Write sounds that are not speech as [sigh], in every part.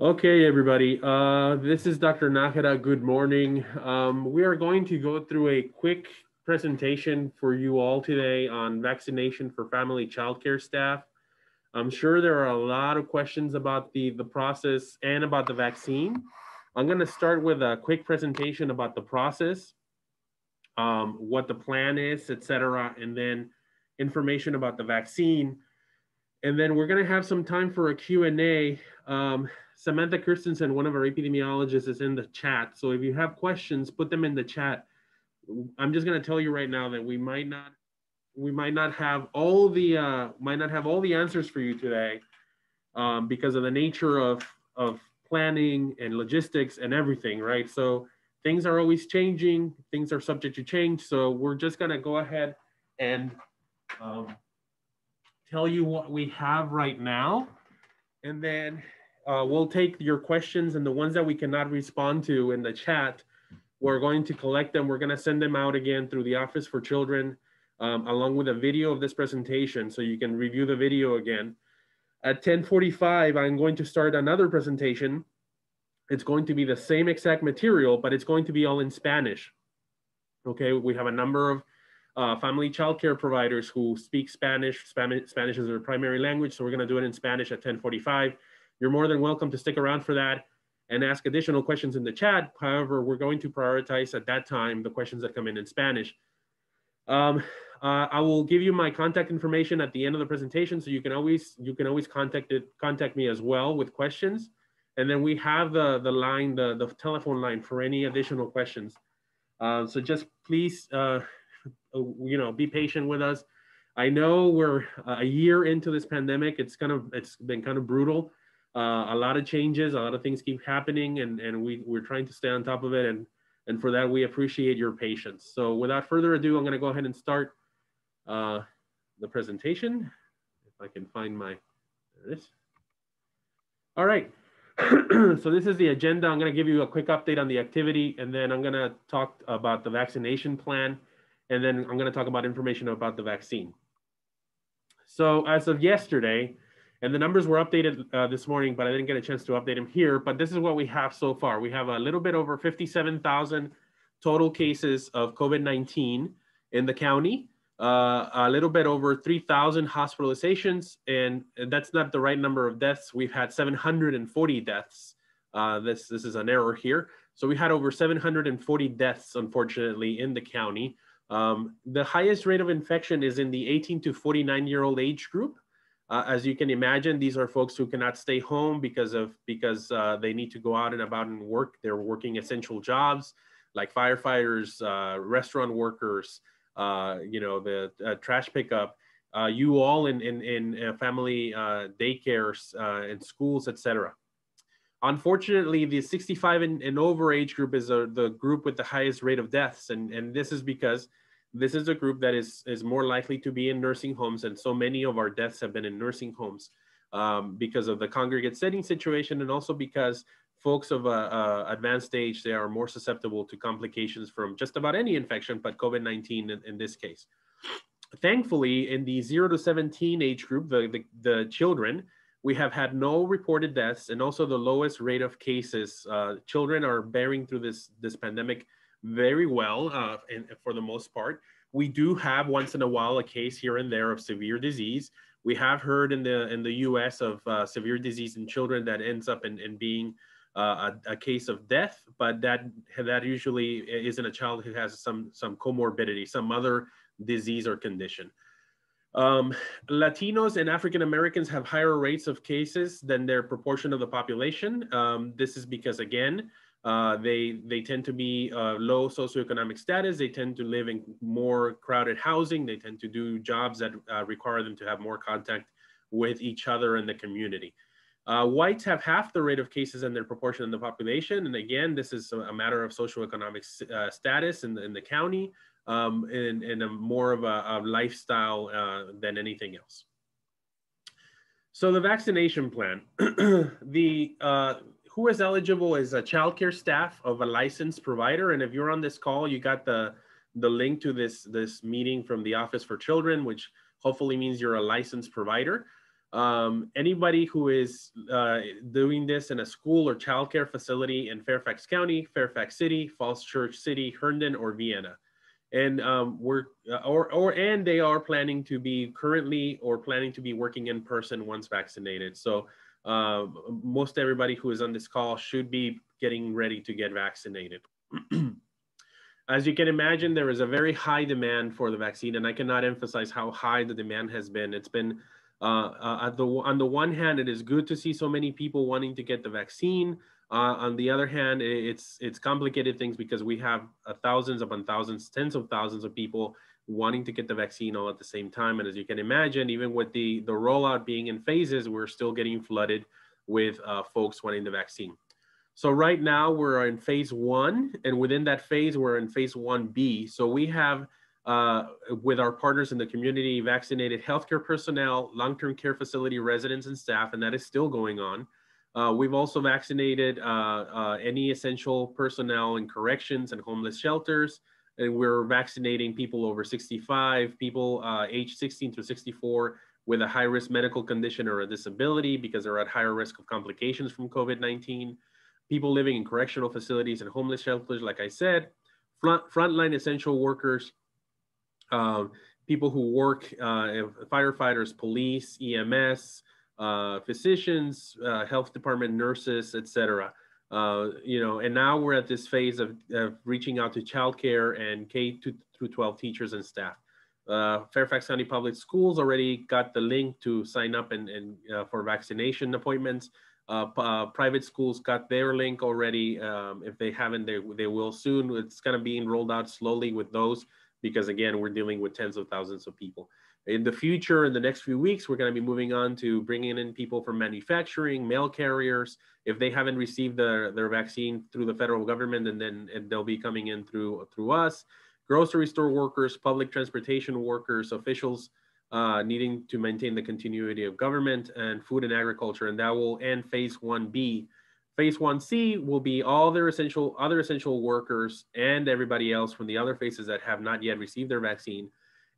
Okay, everybody. Uh, this is Dr. Nakada. Good morning. Um, we are going to go through a quick presentation for you all today on vaccination for family childcare staff. I'm sure there are a lot of questions about the, the process and about the vaccine. I'm going to start with a quick presentation about the process, um, what the plan is, et cetera, and then information about the vaccine. And then we're going to have some time for a Q&A. Um, Samantha Kirstensen, one of our epidemiologists, is in the chat. So if you have questions, put them in the chat. I'm just gonna tell you right now that we might not we might not have all the uh, might not have all the answers for you today um, because of the nature of of planning and logistics and everything, right? So things are always changing, things are subject to change. So we're just gonna go ahead and um, tell you what we have right now. And then uh, we'll take your questions and the ones that we cannot respond to in the chat. We're going to collect them. We're going to send them out again through the Office for Children, um, along with a video of this presentation, so you can review the video again. At 10:45, I'm going to start another presentation. It's going to be the same exact material, but it's going to be all in Spanish. Okay, we have a number of uh, family childcare providers who speak Spanish. Spanish. Spanish is their primary language, so we're going to do it in Spanish at 1045. You're more than welcome to stick around for that and ask additional questions in the chat. However, we're going to prioritize at that time the questions that come in in Spanish. Um, uh, I will give you my contact information at the end of the presentation, so you can always you can always contact it, contact me as well with questions. And then we have the the line the the telephone line for any additional questions. Uh, so just please, uh, you know, be patient with us. I know we're a year into this pandemic. It's kind of it's been kind of brutal uh, a lot of changes, a lot of things keep happening, and, and we, we're trying to stay on top of it. And, and for that, we appreciate your patience. So without further ado, I'm going to go ahead and start uh, the presentation. If I can find my, there it is. All right. [clears throat] so this is the agenda. I'm going to give you a quick update on the activity, and then I'm going to talk about the vaccination plan, and then I'm going to talk about information about the vaccine. So as of yesterday, and the numbers were updated uh, this morning, but I didn't get a chance to update them here. But this is what we have so far. We have a little bit over 57,000 total cases of COVID-19 in the county, uh, a little bit over 3,000 hospitalizations, and, and that's not the right number of deaths. We've had 740 deaths. Uh, this, this is an error here. So we had over 740 deaths, unfortunately, in the county. Um, the highest rate of infection is in the 18 to 49 year old age group. Uh, as you can imagine, these are folks who cannot stay home because of because uh, they need to go out and about and work. They're working essential jobs like firefighters, uh, restaurant workers, uh, you know, the uh, trash pickup. Uh, you all in in, in family daycares and schools, etc. Unfortunately, the 65 and, and over age group is a, the group with the highest rate of deaths, and and this is because this is a group that is, is more likely to be in nursing homes. And so many of our deaths have been in nursing homes um, because of the congregate setting situation and also because folks of uh, uh, advanced age, they are more susceptible to complications from just about any infection, but COVID-19 in, in, this case. Thankfully, in the zero to 17 age group, the, the, the, children, we have had no reported deaths and also the lowest rate of cases. Uh, children are bearing through this, this pandemic very well uh, and for the most part. We do have once in a while a case here and there of severe disease. We have heard in the in the U.S. of uh, severe disease in children that ends up in, in being uh, a, a, case of death, but that that usually isn't a child who has some some comorbidity, some other disease or condition. Um, Latinos and African Americans have higher rates of cases than their proportion of the population. Um, this is because again, uh, they they tend to be uh, low socioeconomic status. They tend to live in more crowded housing. They tend to do jobs that uh, require them to have more contact with each other and the community. Uh, whites have half the rate of cases and their proportion in the population. And again, this is a matter of socioeconomic uh, status in the, in the county um, and, and a more of a, a lifestyle than anything else. So the vaccination plan, [clears throat] the who is eligible is a childcare staff of a licensed provider. And if you're on this call, you got the the link to this this meeting from the Office for Children, which hopefully means you're a licensed provider. Um, anybody who is uh, doing this in a school or childcare facility in Fairfax County, Fairfax City, Falls Church City, Herndon, or Vienna, and um, we're uh, or or and they are planning to be currently or planning to be working in person once vaccinated. So uh, most everybody who is on this call should be getting ready to get vaccinated. [clears throat] As you can imagine, there is a very high demand for the vaccine, and I cannot emphasize how high the demand has been. It's been uh, uh the, on the one hand, it is good to see so many people wanting to get the vaccine. Uh, on the other hand, it's it's complicated things because we have uh, thousands upon thousands, tens of thousands of people wanting to get the vaccine all at the same time. And as you can imagine, even with the, the rollout being in phases, we're still getting flooded with uh, folks wanting the vaccine. So right now we're in phase one, and within that phase, we're in phase 1B. So we have, uh, with our partners in the community, vaccinated healthcare personnel, long-term care facility residents and staff, and that is still going on. Uh, we've also vaccinated uh, uh, any essential personnel in corrections and homeless shelters, and we're vaccinating people over 65, people uh, age 16 through 64 with a high risk medical condition or a disability because they're at higher risk of complications from COVID 19, people living in correctional facilities and homeless shelters, like I said, front, frontline essential workers, uh, people who work, uh, firefighters, police, EMS, uh, physicians, uh, health department nurses, etc. Uh, you know, and now we're at this phase of, of reaching out to childcare and K through 12 teachers and staff. Uh, Fairfax County Public Schools already got the link to sign up and, and uh, for vaccination appointments. Uh, uh, private schools got their link already. Um, if they haven't, they, they will soon. It's kind of being rolled out slowly with those because again, we're dealing with tens of thousands of people in the future, in the next few weeks, we're going to be moving on to bringing in people from manufacturing, mail carriers. If they haven't received their, their vaccine through the federal government, and then and they'll be coming in through through us. Grocery store workers, public transportation workers, officials uh, needing to maintain the continuity of government, and food and agriculture, and that will end phase 1B. Phase 1C will be all their essential other essential workers and everybody else from the other phases that have not yet received their vaccine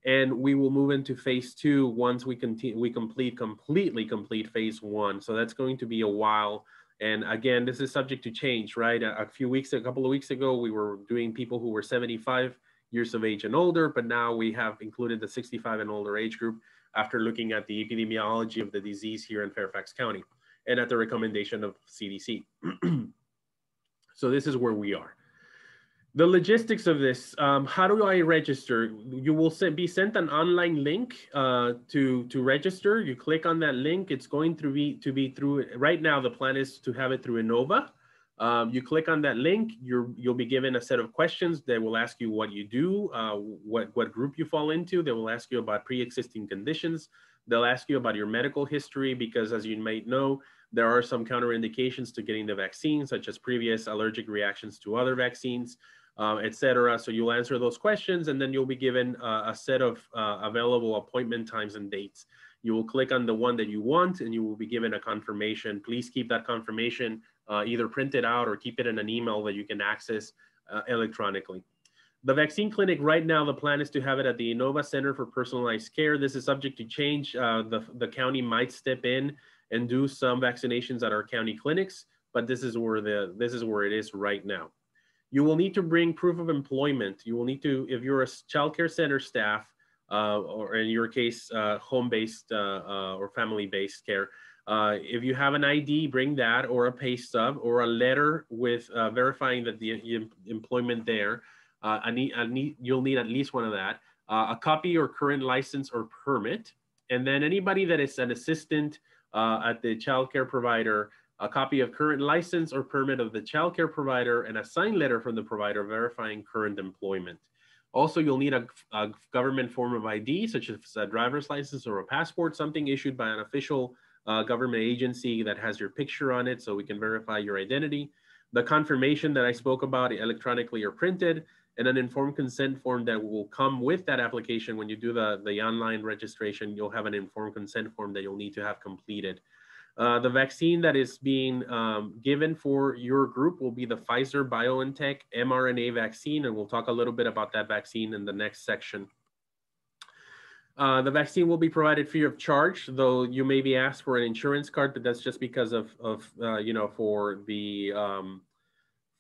and we will move into phase two once we continue we complete completely complete phase one so that's going to be a while and again this is subject to change right a, a, few weeks a couple of weeks ago we were doing people who were 75 years of age and older but now we have included the 65 and older age group after looking at the epidemiology of the disease here in fairfax county and at the recommendation of cdc [clears throat] so this is where we are the logistics of this um, how do i register you will send, be sent an online link uh, to to register you click on that link it's going to be to be through right now the plan is to have it through innova um, you click on that link you're you'll be given a set of questions that will ask you what you do uh, what what group you fall into they will ask you about pre-existing conditions they'll ask you about your medical history because as you might know there are some counterindications to getting the vaccine such as previous allergic reactions to other vaccines uh, um, etc. So you'll answer those questions and then you'll be given uh, a set of uh, available appointment times and dates. You will click on the one that you want and you will be given a confirmation. Please keep that confirmation uh, either printed out or keep it in an email that you can access uh, electronically. The vaccine clinic right now, the plan is to have it at the Innova Center for Personalized Care. This is subject to change. Uh, the, the county might step in and do some vaccinations at our county clinics, but this is where the this is where it is right now. You will need to bring proof of employment. You will need to, if you're a childcare center staff, uh, or in your case, uh, home-based uh, uh or family-based care. Uh, if you have an ID, bring that or a pay stub or a letter with uh, verifying that the, the employment there. I need, I need, you'll need at least one of that. a copy or current license or permit. And then anybody that is an assistant at the childcare provider a copy of current license or permit of the childcare provider, and a signed letter from the provider verifying current employment. Also, you'll need a, a, government form of ID, such as a driver's license or a passport, something issued by an official uh, government agency that has your picture on it so we can verify your identity. The confirmation that I spoke about electronically or printed, and an informed consent form that will come with that application. When you do the, the online registration, you'll have an informed consent form that you'll need to have completed uh, the vaccine that is being um, given for your group will be the Pfizer BioNTech mRNA vaccine, and we'll talk a little bit about that vaccine in the next section. Uh, the vaccine will be provided free of charge, though you may be asked for an insurance card, but that's just because of, of uh, you know, for the um,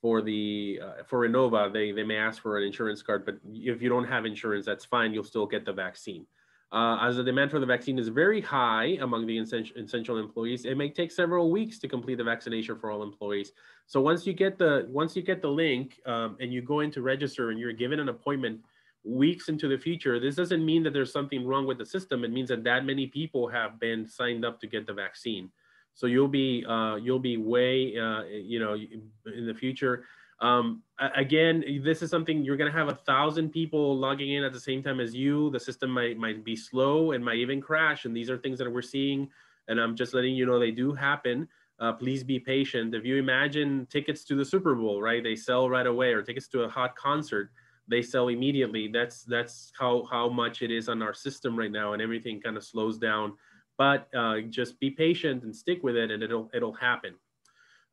for the uh, for Innova, they they may ask for an insurance card, but if you don't have insurance, that's fine. You'll still get the vaccine. Uh, as the demand for the vaccine is very high among the essential employees, it may take several weeks to complete the vaccination for all employees. So once you get the once you get the link um, and you go in to register and you're given an appointment weeks into the future, this doesn't mean that there's something wrong with the system. It means that that many people have been signed up to get the vaccine. So you'll be uh, you'll be way uh, you know in the future um, again, this is something you're gonna have a thousand people logging in at the same time as you. The system might might be slow and might even crash. And these are things that we're seeing. And I'm just letting you know they do happen. Uh, please be patient. If you imagine tickets to the Super Bowl, right? They sell right away, or tickets to a hot concert, they sell immediately. That's that's how how much it is on our system right now, and everything kind of slows down. But uh, just be patient and stick with it, and it'll it'll happen.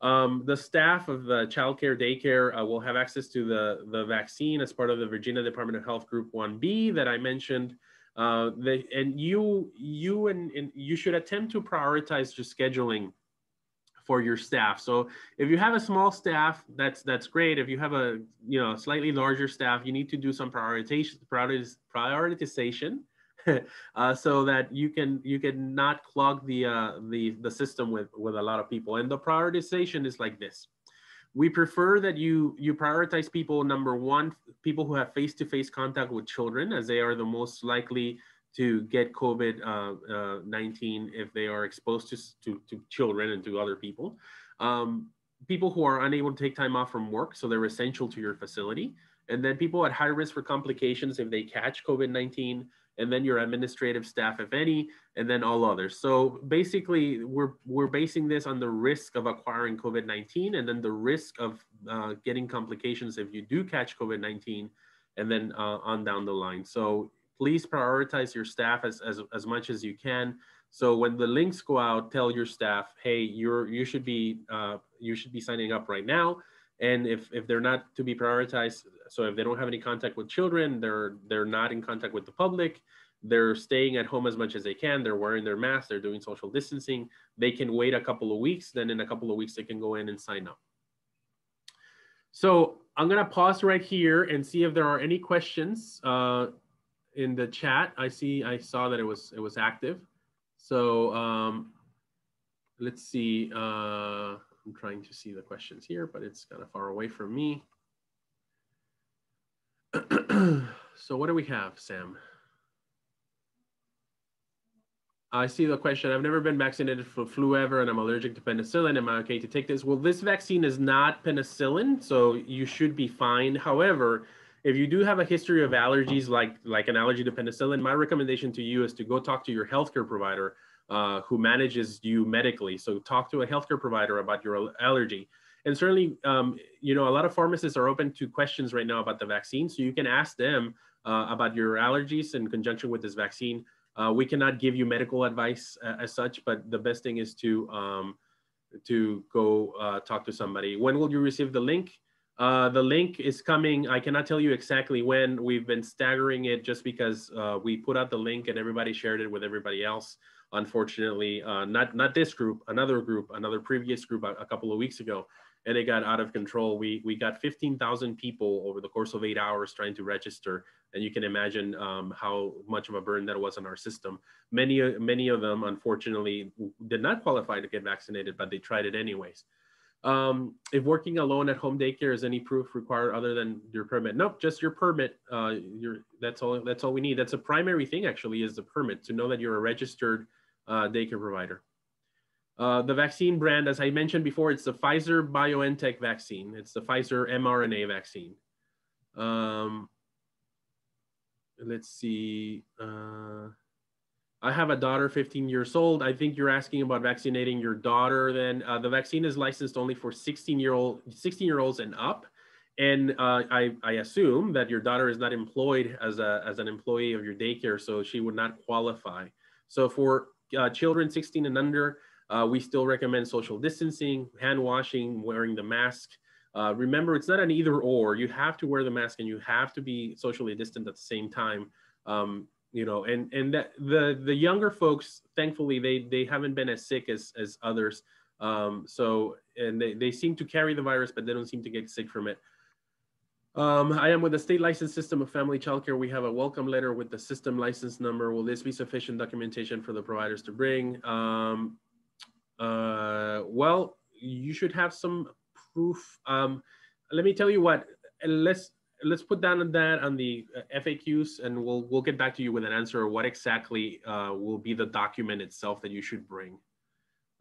Um, the staff of the uh, childcare daycare uh, will have access to the, the vaccine as part of the Virginia Department of Health Group 1B that I mentioned. Uh, and you, you, and, and you should attempt to prioritize your scheduling for your staff. So if you have a small staff, that's that's great. If you have a you know slightly larger staff, you need to do some prioritization prioritization [laughs] uh, so that you can you can not clog the uh, the the system with with a lot of people. And the prioritization is like this: we prefer that you you prioritize people number one, people who have face to face contact with children, as they are the most likely to get COVID uh, uh nineteen if they are exposed to, to, to children and to other people. Um, people who are unable to take time off from work, so they're essential to your facility. And then people at high risk for complications if they catch COVID 19, and then your administrative staff, if any, and then all others. So basically, we're, we're basing this on the risk of acquiring COVID-19 and then the risk of uh, getting complications if you do catch COVID-19 and then uh, on down the line. So please prioritize your staff as, as, as much as you can. So when the links go out, tell your staff, hey, you're, you, should be, uh, you should be signing up right now. And if, if they're not to be prioritized, so if they don't have any contact with children, they're they're not in contact with the public. They're staying at home as much as they can. They're wearing their masks. They're doing social distancing. They can wait a couple of weeks. Then in a couple of weeks, they can go in and sign up. So I'm gonna pause right here and see if there are any questions uh, in the chat. I see I saw that it was it was active. So um, let's see. Uh, I'm trying to see the questions here, but it's kind of far away from me. [clears throat] so what do we have, Sam? I see the question. I've never been vaccinated for flu ever, and I'm allergic to penicillin. Am I okay to take this? Well, this vaccine is not penicillin, so you should be fine. However, if you do have a history of allergies, like like an allergy to penicillin, my recommendation to you is to go talk to your healthcare provider uh, who manages you medically. So talk to a healthcare provider about your allergy and certainly, um, you know, a lot of pharmacists are open to questions right now about the vaccine. So you can ask them uh, about your allergies in conjunction with this vaccine. Uh, we cannot give you medical advice uh, as such, but the best thing is to um, to go uh, talk to somebody. When will you receive the link? Uh, the link is coming. I cannot tell you exactly when. We've been staggering it just because uh, we put out the link and everybody shared it with everybody else. Unfortunately, not not this group, another group, another previous group a, a couple of weeks ago and it got out of control. We, we got 15,000 people over the course of eight hours trying to register. And you can imagine um, how much of a burden that was on our system. Many, many of them, unfortunately, did not qualify to get vaccinated, but they tried it anyways. Um, if working alone at home daycare is any proof required other than your permit, nope, just your permit. Uh, your, that's all. That's all we need. That's a primary thing actually is the permit to know that you're a registered uh, daycare provider. Uh, the vaccine brand, as I mentioned before, it's the Pfizer BioNTech vaccine. It's the Pfizer mRNA vaccine. Um, let's see. Uh, I have a daughter, 15 years old. I think you're asking about vaccinating your daughter. Then uh, the vaccine is licensed only for 16 year old, 16 year olds and up. And uh, I, I assume that your daughter is not employed as, a, as an employee of your daycare, so she would not qualify. So for uh, children 16 and under, uh, we still recommend social distancing, hand washing, wearing the mask. Uh, remember, it's not an either or. You have to wear the mask and you have to be socially distant at the same time. Um, you know, and and that, the the younger folks, thankfully, they they haven't been as sick as as others. Um, so and they, they seem to carry the virus, but they don't seem to get sick from it. Um, I am with the state license system of family childcare. We have a welcome letter with the system license number. Will this be sufficient documentation for the providers to bring? Um, uh, well, you should have some proof. Um, let me tell you what. Let's let's put down that on the uh, FAQs, and we'll we'll get back to you with an answer. What exactly uh, will be the document itself that you should bring?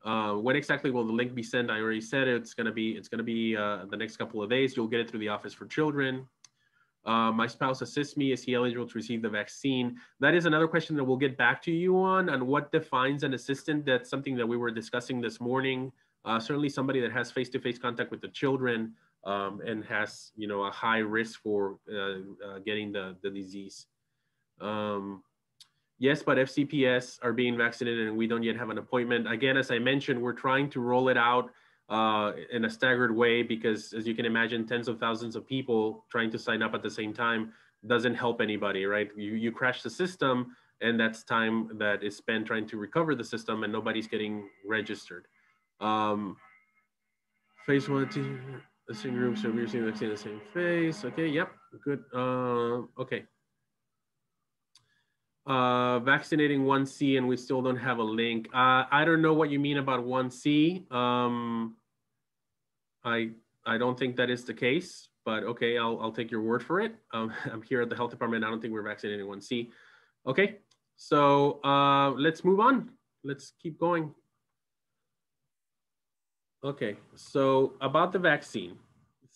Uh, when exactly will the link be sent? I already said it. it's gonna be it's gonna be uh, the next couple of days. You'll get it through the Office for Children. Uh, my spouse assists me. Is he eligible to receive the vaccine? That is another question that we'll get back to you on. And what defines an assistant? That's something that we were discussing this morning. Uh, certainly, somebody that has face-to-face contact with the children um, and has, you know, a high risk for uh, uh getting the the disease. Um, yes, but FCPS are being vaccinated, and we don't yet have an appointment. Again, as I mentioned, we're trying to roll it out uh, in a staggered way because as you can imagine tens of thousands of people trying to sign up at the same time doesn't help anybody right you, you crash the system and that's time that is spent trying to recover the system and nobody's getting registered um, phase one two, the same group so we're seeing the same face okay yep good uh, okay uh, vaccinating 1C and we still don't have a link. Uh, I don't know what you mean about 1C. Um, I, I don't think that is the case, but okay, I'll, I'll take your word for it. Um, [laughs] I'm here at the health department. I don't think we're vaccinating 1C. Okay, so uh, let's move on. Let's keep going. Okay, so about the vaccine.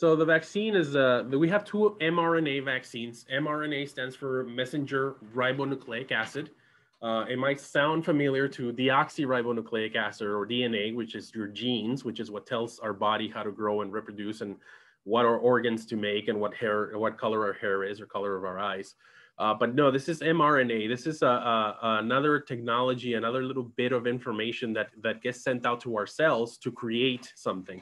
So the vaccine is, uh, we have two mRNA vaccines. mRNA stands for messenger ribonucleic acid. Uh, it might sound familiar to deoxyribonucleic acid or DNA, which is your genes, which is what tells our body how to grow and reproduce and what our organs to make and what hair, what color our hair is or color of our eyes. Uh, but no, this is mRNA. This is a, uh, a, uh, another technology, another little bit of information that, that gets sent out to our cells to create something.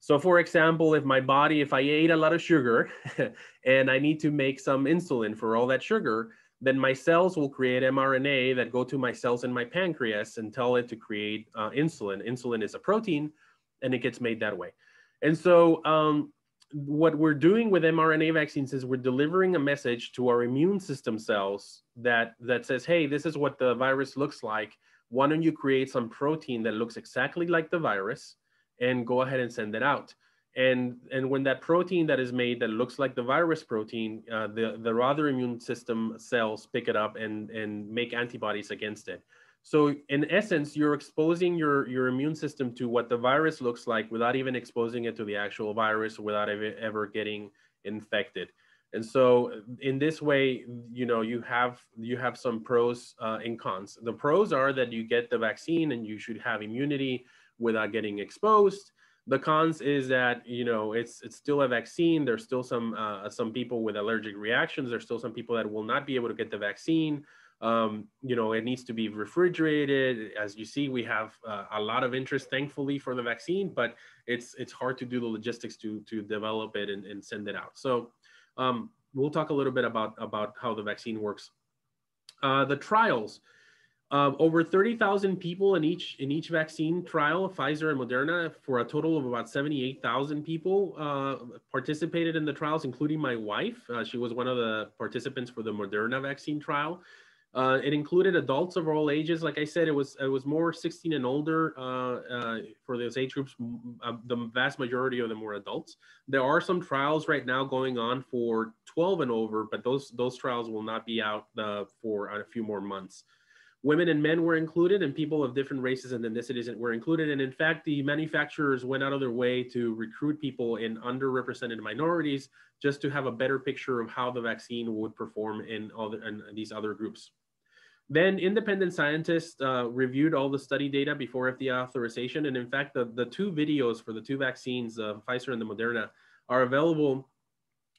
So for example, if my body, if I ate a lot of sugar [laughs] and I need to make some insulin for all that sugar, then my cells will create mRNA that go to my cells in my pancreas and tell it to create uh, insulin. Insulin is a protein and it gets made that way. And so um, what we're doing with mRNA vaccines is we're delivering a message to our immune system cells that, that says, hey, this is what the virus looks like. Why don't you create some protein that looks exactly like the virus? and go ahead and send it out. And, and when that protein that is made that looks like the virus protein, uh, the, the rather immune system cells pick it up and, and make antibodies against it. So in essence, you're exposing your, your immune system to what the virus looks like without even exposing it to the actual virus, without ever, ever getting infected. And so in this way, you know, you have you have some pros uh, and cons. The pros are that you get the vaccine and you should have immunity without getting exposed. The cons is that you know it's it's still a vaccine. There's still some uh, some people with allergic reactions. There's still some people that will not be able to get the vaccine. Um, you know, it needs to be refrigerated. As you see, we have uh, a lot of interest, thankfully, for the vaccine, but it's it's hard to do the logistics to to develop it and, and send it out. So um, we'll talk a little bit about about how the vaccine works. Uh, the trials. Um, over 30,000 people in each in each vaccine trial, Pfizer and Moderna, for a total of about 78,000 people uh, participated in the trials, including my wife. Uh, she was one of the participants for the Moderna vaccine trial. Uh, it included adults of all ages. Like I said, it was it was more 16 and older uh, uh, for those age groups. Um, the vast majority of them were adults. There are some trials right now going on for 12 and over, but those those trials will not be out uh, for a few more months women and men were included and people of different races and ethnicities were included and in fact the manufacturers went out of their way to recruit people in underrepresented minorities just to have a better picture of how the vaccine would perform in all the, in these other groups then independent scientists uh, reviewed all the study data before fda authorization and in fact the, the two videos for the two vaccines uh, pfizer and the moderna are available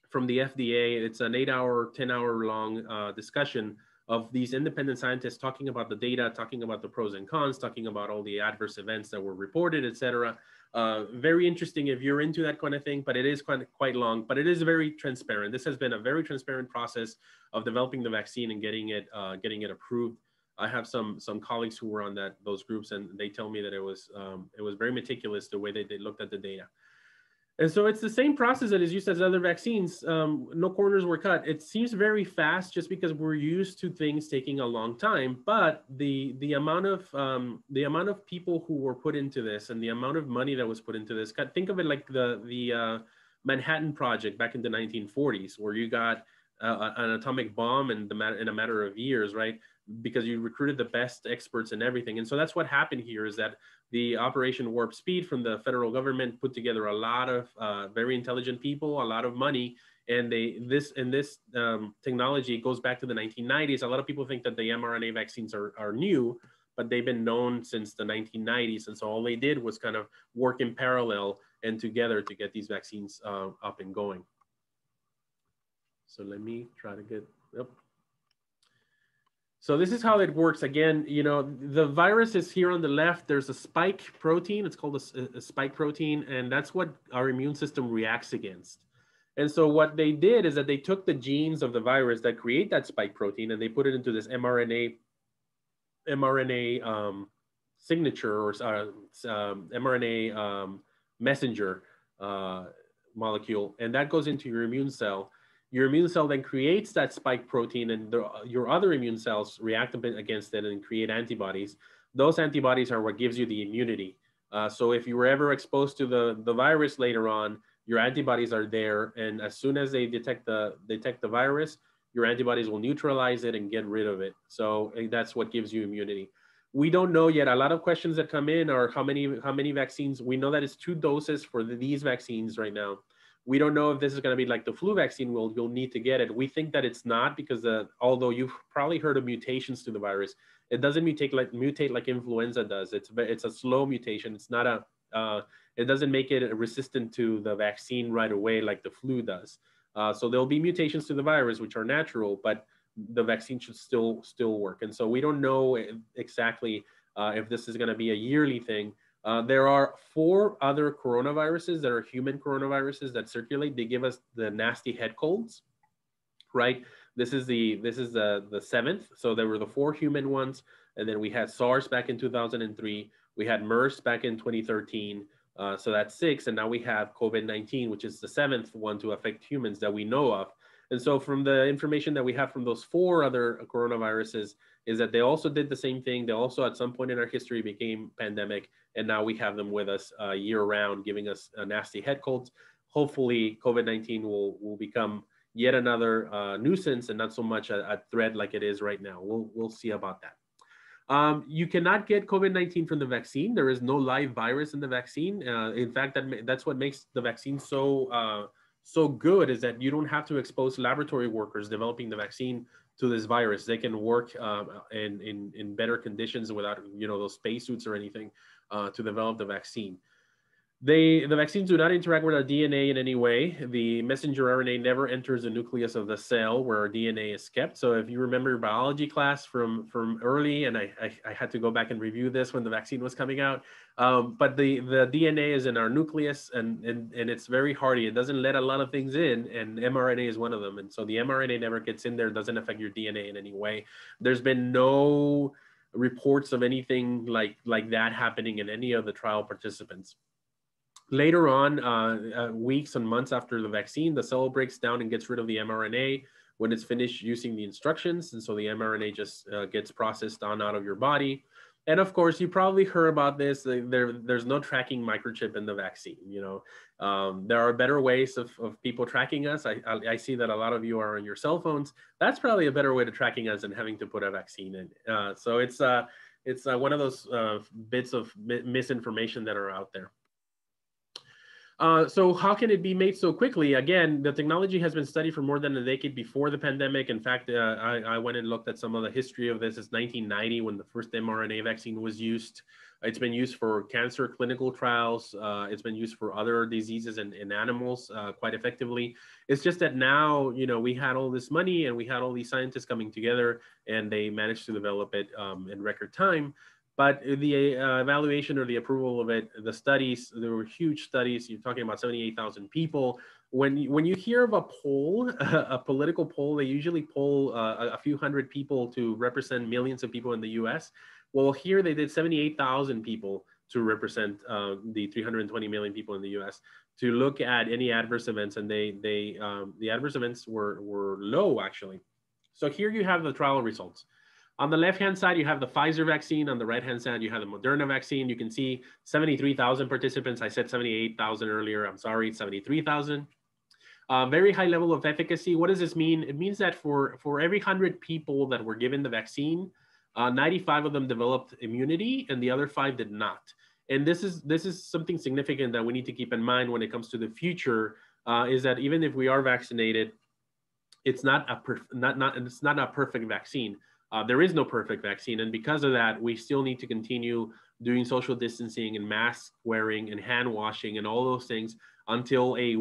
from the fda it's an eight hour ten hour long uh, discussion of these independent scientists talking about the data, talking about the pros and cons, talking about all the adverse events that were reported, et cetera. Uh, very interesting if you're into that kind of thing, but it is quite, quite long, but it is very transparent. This has been a very transparent process of developing the vaccine and getting it, uh, getting it approved. I have some, some colleagues who were on that, those groups, and they tell me that it was, um, it was very meticulous the way that they looked at the data. And so it's the same process that is used as other vaccines. Um, no corners were cut. It seems very fast just because we're used to things taking a long time. But the the amount of um, the amount of people who were put into this and the amount of money that was put into this. Think of it like the the uh, Manhattan Project back in the 1940s, where you got uh, an atomic bomb in the mat- in a matter of years, right? Because you recruited the best experts and everything. And so that's what happened here is that the Operation Warp Speed from the federal government put together a lot of uh, very intelligent people, a lot of money, and they this and this um, technology goes back to the 1990s. A lot of people think that the mRNA vaccines are, are new, but they've been known since the 1990s, and so all they did was kind of work in parallel and together to get these vaccines uh, up and going. So let me try to get. Yep. So this is how it works. Again, you know, the virus is here on the left. There's a spike protein. It's called a, a, spike protein, and that's what our immune system reacts against. And so what they did is that they took the genes of the virus that create that spike protein, and they put it into this mRNA, mRNA um, signature or uh, um, mRNA um, messenger uh, molecule, and that goes into your immune cell your immune cell then creates that spike protein and the, your other immune cells react against it and create antibodies. Those antibodies are what gives you the immunity. Uh, so if you were ever exposed to the, the virus later on, your antibodies are there. And as soon as they detect the, detect the virus, your antibodies will neutralize it and get rid of it. So eh, that's what gives you immunity. We don't know yet. A lot of questions that come in are how many, how many vaccines. We know that it's two doses for these vaccines right now we don't know if this is going to be like the flu vaccine will you'll need to get it we think that it's not because uh, although you've probably heard of mutations to the virus it doesn't mutate like mutate like influenza does it's it's a slow mutation it's not a uh, it doesn't make it resistant to the vaccine right away like the flu does uh, so there'll be mutations to the virus which are natural but the vaccine should still still work and so we don't know eh, exactly uh, if this is going to be a yearly thing uh, there are four other coronaviruses that are human coronaviruses that circulate. They give us the nasty head colds, right? This is the this is the the seventh. So there were the four human ones, and then we had SARS back in 2003. We had MERS back in 2013. Uh, so that's six, and now we have COVID-19, which is the seventh one to affect humans that we know of. And so from the information that we have from those four other coronaviruses is that they also did the same thing. They also at some point in our history became pandemic. And now we have them with us uh, year round, giving us a nasty head colds. Hopefully COVID-19 will, will become yet another uh, nuisance and not so much a, a threat like it is right now. We'll, we'll see about that. Um, you cannot get COVID-19 from the vaccine. There is no live virus in the vaccine. Uh, in fact, that that's what makes the vaccine so uh, so good is that you don't have to expose laboratory workers developing the vaccine to this virus. They can work um, in, in, in better conditions without, you know, those spacesuits or anything uh, to develop the vaccine. They, the vaccines do not interact with our DNA in any way. The messenger RNA never enters the nucleus of the cell where our DNA is kept. So if you remember your biology class from, from early, and I, I, I had to go back and review this when the vaccine was coming out, um, but the, the DNA is in our nucleus and, and, and it's very hardy. It doesn't let a lot of things in and mRNA is one of them. And so the mRNA never gets in there, doesn't affect your DNA in any way. There's been no reports of anything like, like that happening in any of the trial participants. Later on, uh, uh, weeks and months after the vaccine, the cell breaks down and gets rid of the mRNA when it's finished using the instructions. And so the mRNA just uh, gets processed on out of your body. And of course, you probably heard about this. There, there's no tracking microchip in the vaccine. You know, um, there are better ways of, of people tracking us. I, I, I, see that a lot of you are on your cell phones. That's probably a better way to tracking us than having to put a vaccine in. Uh, so it's uh, it's uh, one of those uh, bits of mi misinformation that are out there. Uh, so how can it be made so quickly? Again, the technology has been studied for more than a decade before the pandemic. In fact, uh, I, I, went and looked at some of the history of this. It's 1990 when the first mRNA vaccine was used. It's been used for cancer clinical trials. Uh, it's been used for other diseases in, in animals uh, quite effectively. It's just that now, you know, we had all this money and we had all these scientists coming together and they managed to develop it um, in record time. But the uh, evaluation or the approval of it, the studies, there were huge studies. You're talking about 78,000 people. When you, when you hear of a poll, [laughs] a political poll, they usually poll uh, a few hundred people to represent millions of people in the U.S. Well, here they did 78,000 people to represent uh, the 320 million people in the U.S. to look at any adverse events, and they they um, the adverse events were were low actually. So here you have the trial results. On the left-hand side, you have the Pfizer vaccine. On the right-hand side, you have the Moderna vaccine. You can see 73,000 participants. I said 78,000 earlier. I'm sorry, 73,000. Uh, very high level of efficacy. What does this mean? It means that for, for every 100 people that were given the vaccine, uh, 95 of them developed immunity and the other five did not. And this is, this is something significant that we need to keep in mind when it comes to the future uh, is that even if we are vaccinated, it's not a, not, not, it's not a perfect vaccine uh, there is no perfect vaccine. And because of that, we still need to continue doing social distancing and mask wearing and hand washing and all those things until a,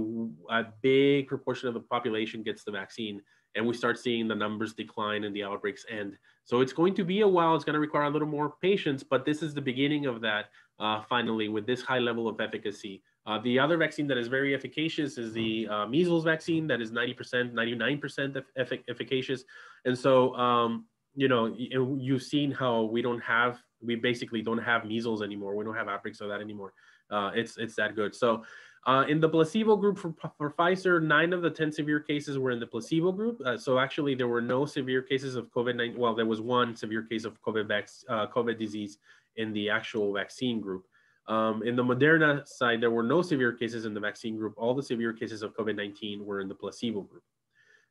a big proportion of the population gets the vaccine and we start seeing the numbers decline and the outbreaks end. So it's going to be a while. It's going to require a little more patience, but this is the beginning of that uh, finally with this high level of efficacy. Uh, the other vaccine that is very efficacious is the uh, measles vaccine that is 90%, 99% efficacious. And so, um, you know, you've seen how we don't have, we basically don't have measles anymore. We don't have outbreaks of that anymore. Uh, it's it's that good. So, uh, in the placebo group for, for Pfizer, nine of the 10 severe cases were in the placebo group. Uh, so actually, there were no severe cases of COVID-19. Well, there was one severe case of COVID, vac- uh, COVID disease in the actual vaccine group. Um, in the Moderna side, there were no severe cases in the vaccine group. All the severe cases of COVID-19 were in the placebo group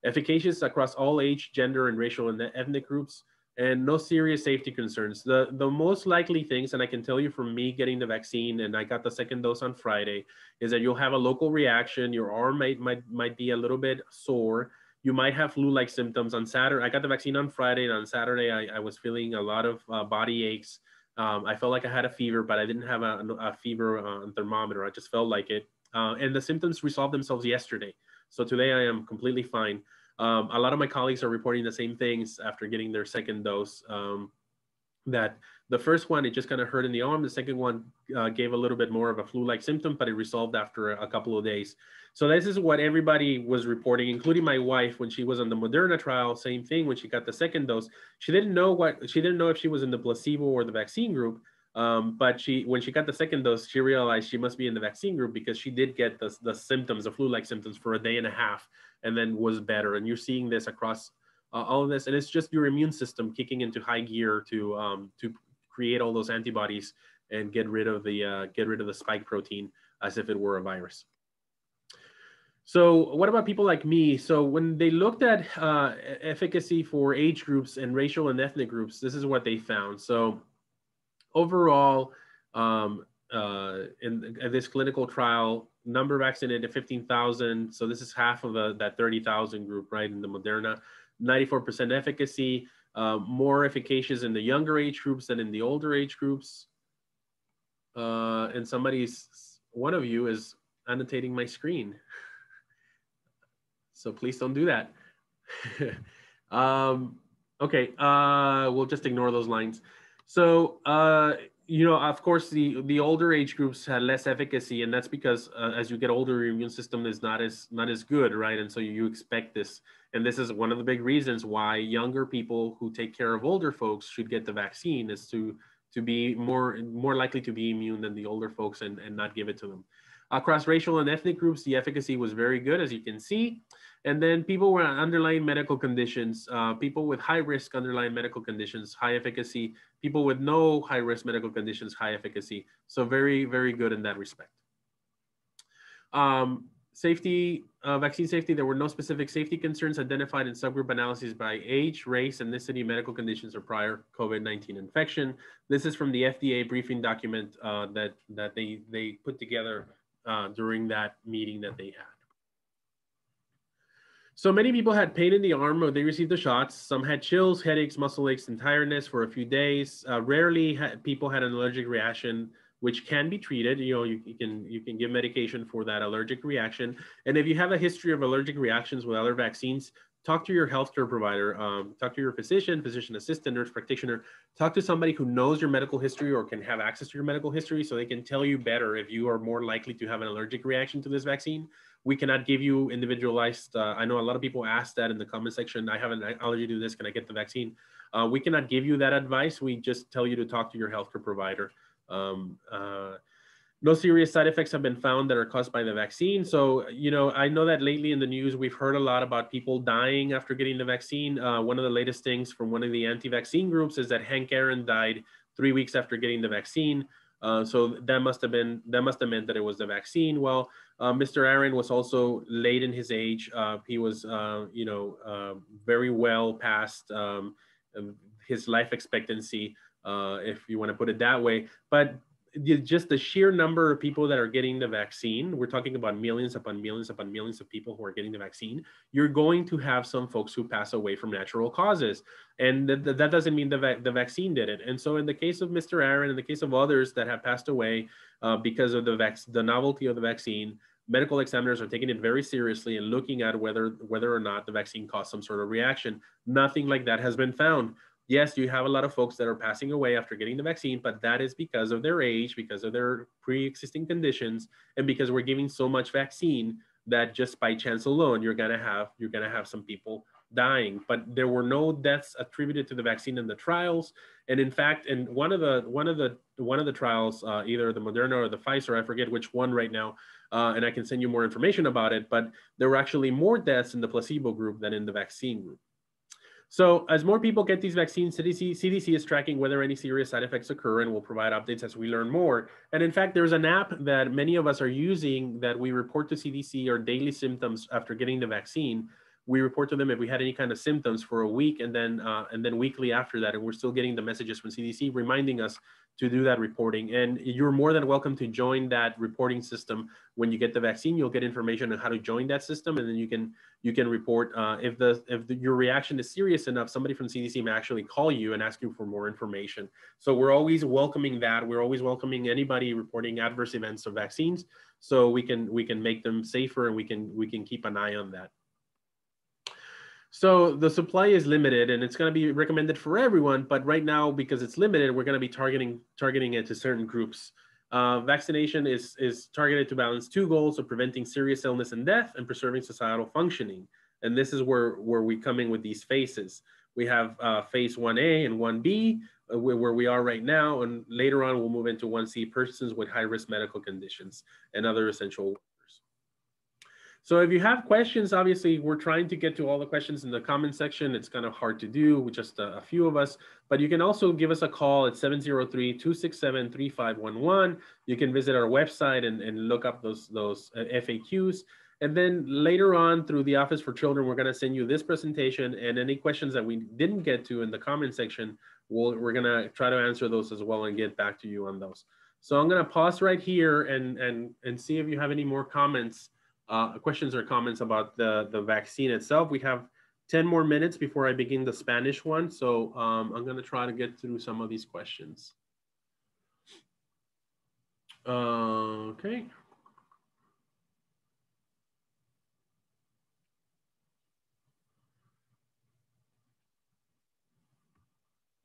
efficacious across all age, gender, and racial and ethnic groups, and no serious safety concerns. The, the most likely things, and I can tell you from me getting the vaccine, and I got the second dose on Friday, is that you'll have a local reaction. Your arm might, might, might be a little bit sore. You might have flu-like symptoms on Saturday. I got the vaccine on Friday, and on Saturday, I, I was feeling a lot of uh, body aches. Um, I felt like I had a fever, but I didn't have a, a fever uh, thermometer. I just felt like it. Uh, and the symptoms resolved themselves yesterday. So today I am completely fine. Um, a lot of my colleagues are reporting the same things after getting their second dose. Um, that the first one, it just kind of hurt in the arm. The second one uh, gave a little bit more of a flu-like symptom, but it resolved after a, a couple of days. So this is what everybody was reporting, including my wife when she was on the Moderna trial. Same thing when she got the second dose. She didn't know what she didn't know if she was in the placebo or the vaccine group um, but she, when she got the second dose, she realized she must be in the vaccine group because she did get the, the symptoms, the flu-like symptoms for a day and a half, and then was better. And you're seeing this across uh, all of this, and it's just your immune system kicking into high gear to um, to create all those antibodies and get rid of the uh, get rid of the spike protein as if it were a virus. So what about people like me? So when they looked at uh, efficacy for age groups and racial and ethnic groups, this is what they found. So Overall, um, uh, in, in, this clinical trial, number vaccinated 15,000. So this is half of a, uh, that 30,000 group, right, in the Moderna. 94% efficacy, uh, more efficacious in the younger age groups than in the older age groups. Uh, and somebody's, one of you is annotating my screen. so please don't do that. [laughs] um, okay, uh, we'll just ignore those lines. So, uh, you know, of course, the the older age groups had less efficacy, and that's because uh, as you get older, your immune system is not as not as good, right? And so you expect this, and this is one of the big reasons why younger people who take care of older folks should get the vaccine is to to be more more likely to be immune than the older folks and, and not give it to them. Across racial and ethnic groups, the efficacy was very good, as you can see. And then people with underlying medical conditions, uh, people with high risk underlying medical conditions, high efficacy, people with no high risk medical conditions, high efficacy. So very, very good in that respect. Um, safety, uh, vaccine safety, there were no specific safety concerns identified in subgroup analyses by age, race, ethnicity, medical conditions, or prior COVID-19 infection. This is from the FDA briefing document uh, that, that they, they put together uh, during that meeting that they had. So many people had pain in the arm when they received the shots. Some had chills, headaches, muscle aches, and tiredness for a few days. Uh, rarely had, people had an allergic reaction, which can be treated. You know, you, you, can you can give medication for that allergic reaction. And if you have a history of allergic reactions with other vaccines, talk to your healthcare provider, um, talk to your physician, physician assistant, nurse practitioner, talk to somebody who knows your medical history or can have access to your medical history so they can tell you better if you are more likely to have an allergic reaction to this vaccine we cannot give you individualized. Uh, I know a lot of people ask that in the comment section. I have an allergy to this. Can I get the vaccine? Uh, we cannot give you that advice. We just tell you to talk to your healthcare provider. Um, uh, no serious side effects have been found that are caused by the vaccine. So, you know, I know that lately in the news, we've heard a lot about people dying after getting the vaccine. Uh, one of the latest things from one of the anti vaccine groups is that Hank Aaron died three weeks after getting the vaccine. Uh, so that must have been that must have meant that it was the vaccine. Well, uh, Mr. Aaron was also late in his age. Uh, he was, uh, you know, uh, very well past um, his life expectancy, uh, if you want to put it that way. But just the sheer number of people that are getting the vaccine, we're talking about millions upon millions upon millions of people who are getting the vaccine, you're going to have some folks who pass away from natural causes. And th- th- that doesn't mean the, va- the vaccine did it. And so, in the case of Mr. Aaron, in the case of others that have passed away uh, because of the, vac- the novelty of the vaccine, medical examiners are taking it very seriously and looking at whether, whether or not the vaccine caused some sort of reaction. Nothing like that has been found yes, you have a lot of folks that are passing away after getting the vaccine, but that is because of their age, because of their pre existing conditions, and because we're giving so much vaccine that just by chance alone you're gonna have you're gonna have some people dying but there were no deaths attributed to the vaccine in the trials and in fact in one of the one of the one of the trials uh, either the moderna or the pfizer i forget which one right now uh, and i can send you more information about it but there were actually more deaths in the placebo group than in the vaccine group so as more people get these vaccines, CDC, CDC is tracking whether any serious side effects occur and will provide updates as we learn more. And in fact, there's an app that many of us are using that we report to CDC our daily symptoms after getting the vaccine. We report to them if we had any kind of symptoms for a week and then uh, and then weekly after that. And we're still getting the messages from CDC reminding us to do that reporting. And you're more than welcome to join that reporting system. When you get the vaccine, you'll get information on how to join that system, and then you can you can report uh, if the if the, your reaction is serious enough. Somebody from CDC may actually call you and ask you for more information. So we're always welcoming that. We're always welcoming anybody reporting adverse events of vaccines, so we can we can make them safer and we can we can keep an eye on that. So the supply is limited and it's going to be recommended for everyone. But right now, because it's limited, we're going to be targeting targeting it to certain groups. Uh, vaccination is, is targeted to balance two goals of preventing serious illness and death and preserving societal functioning. And this is where, where we come in with these phases. We have uh, phase 1A and 1B, uh, where we are right now. And later on, we'll move into 1C persons with high risk medical conditions and other essential so if you have questions, obviously we're trying to get to all the questions in the comment section. It's kind of hard to do with just a, a few of us, but you can also give us a call at 703-267-3511. You can visit our website and, and look up those, those uh, FAQs. And then later on through the Office for Children, we're gonna send you this presentation and any questions that we didn't get to in the comment section, we'll, we're gonna try to answer those as well and get back to you on those. So I'm gonna pause right here and, and, and see if you have any more comments uh, questions or comments about the, the vaccine itself. We have 10 more minutes before I begin the Spanish one. So um, I'm gonna try to get through some of these questions. Uh, okay.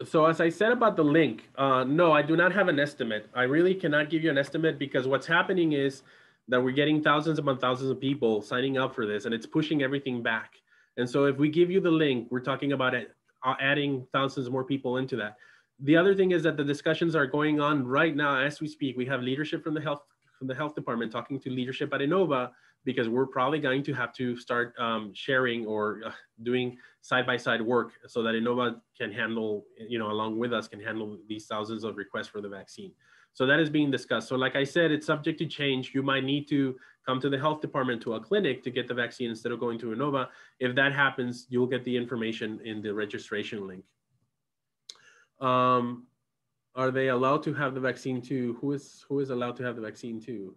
So as I said about the link, uh, no, I do not have an estimate. I really cannot give you an estimate because what's happening is that we're getting thousands upon thousands of people signing up for this and it's pushing everything back. And so if we give you the link, we're talking about it, uh, adding thousands more people into that. The other thing is that the discussions are going on right now as we speak. We have leadership from the health from the health department talking to leadership at Innova because we're probably going to have to start um, sharing or uh, doing side by side work so that Innova can handle, you know, along with us, can handle these thousands of requests for the vaccine. So that is being discussed. So like I said, it's subject to change. You might need to come to the health department to a clinic to get the vaccine instead of going to ANOVA. If that happens, you'll get the information in the registration link. Um, are they allowed to have the vaccine too? Who is, who is allowed to have the vaccine too?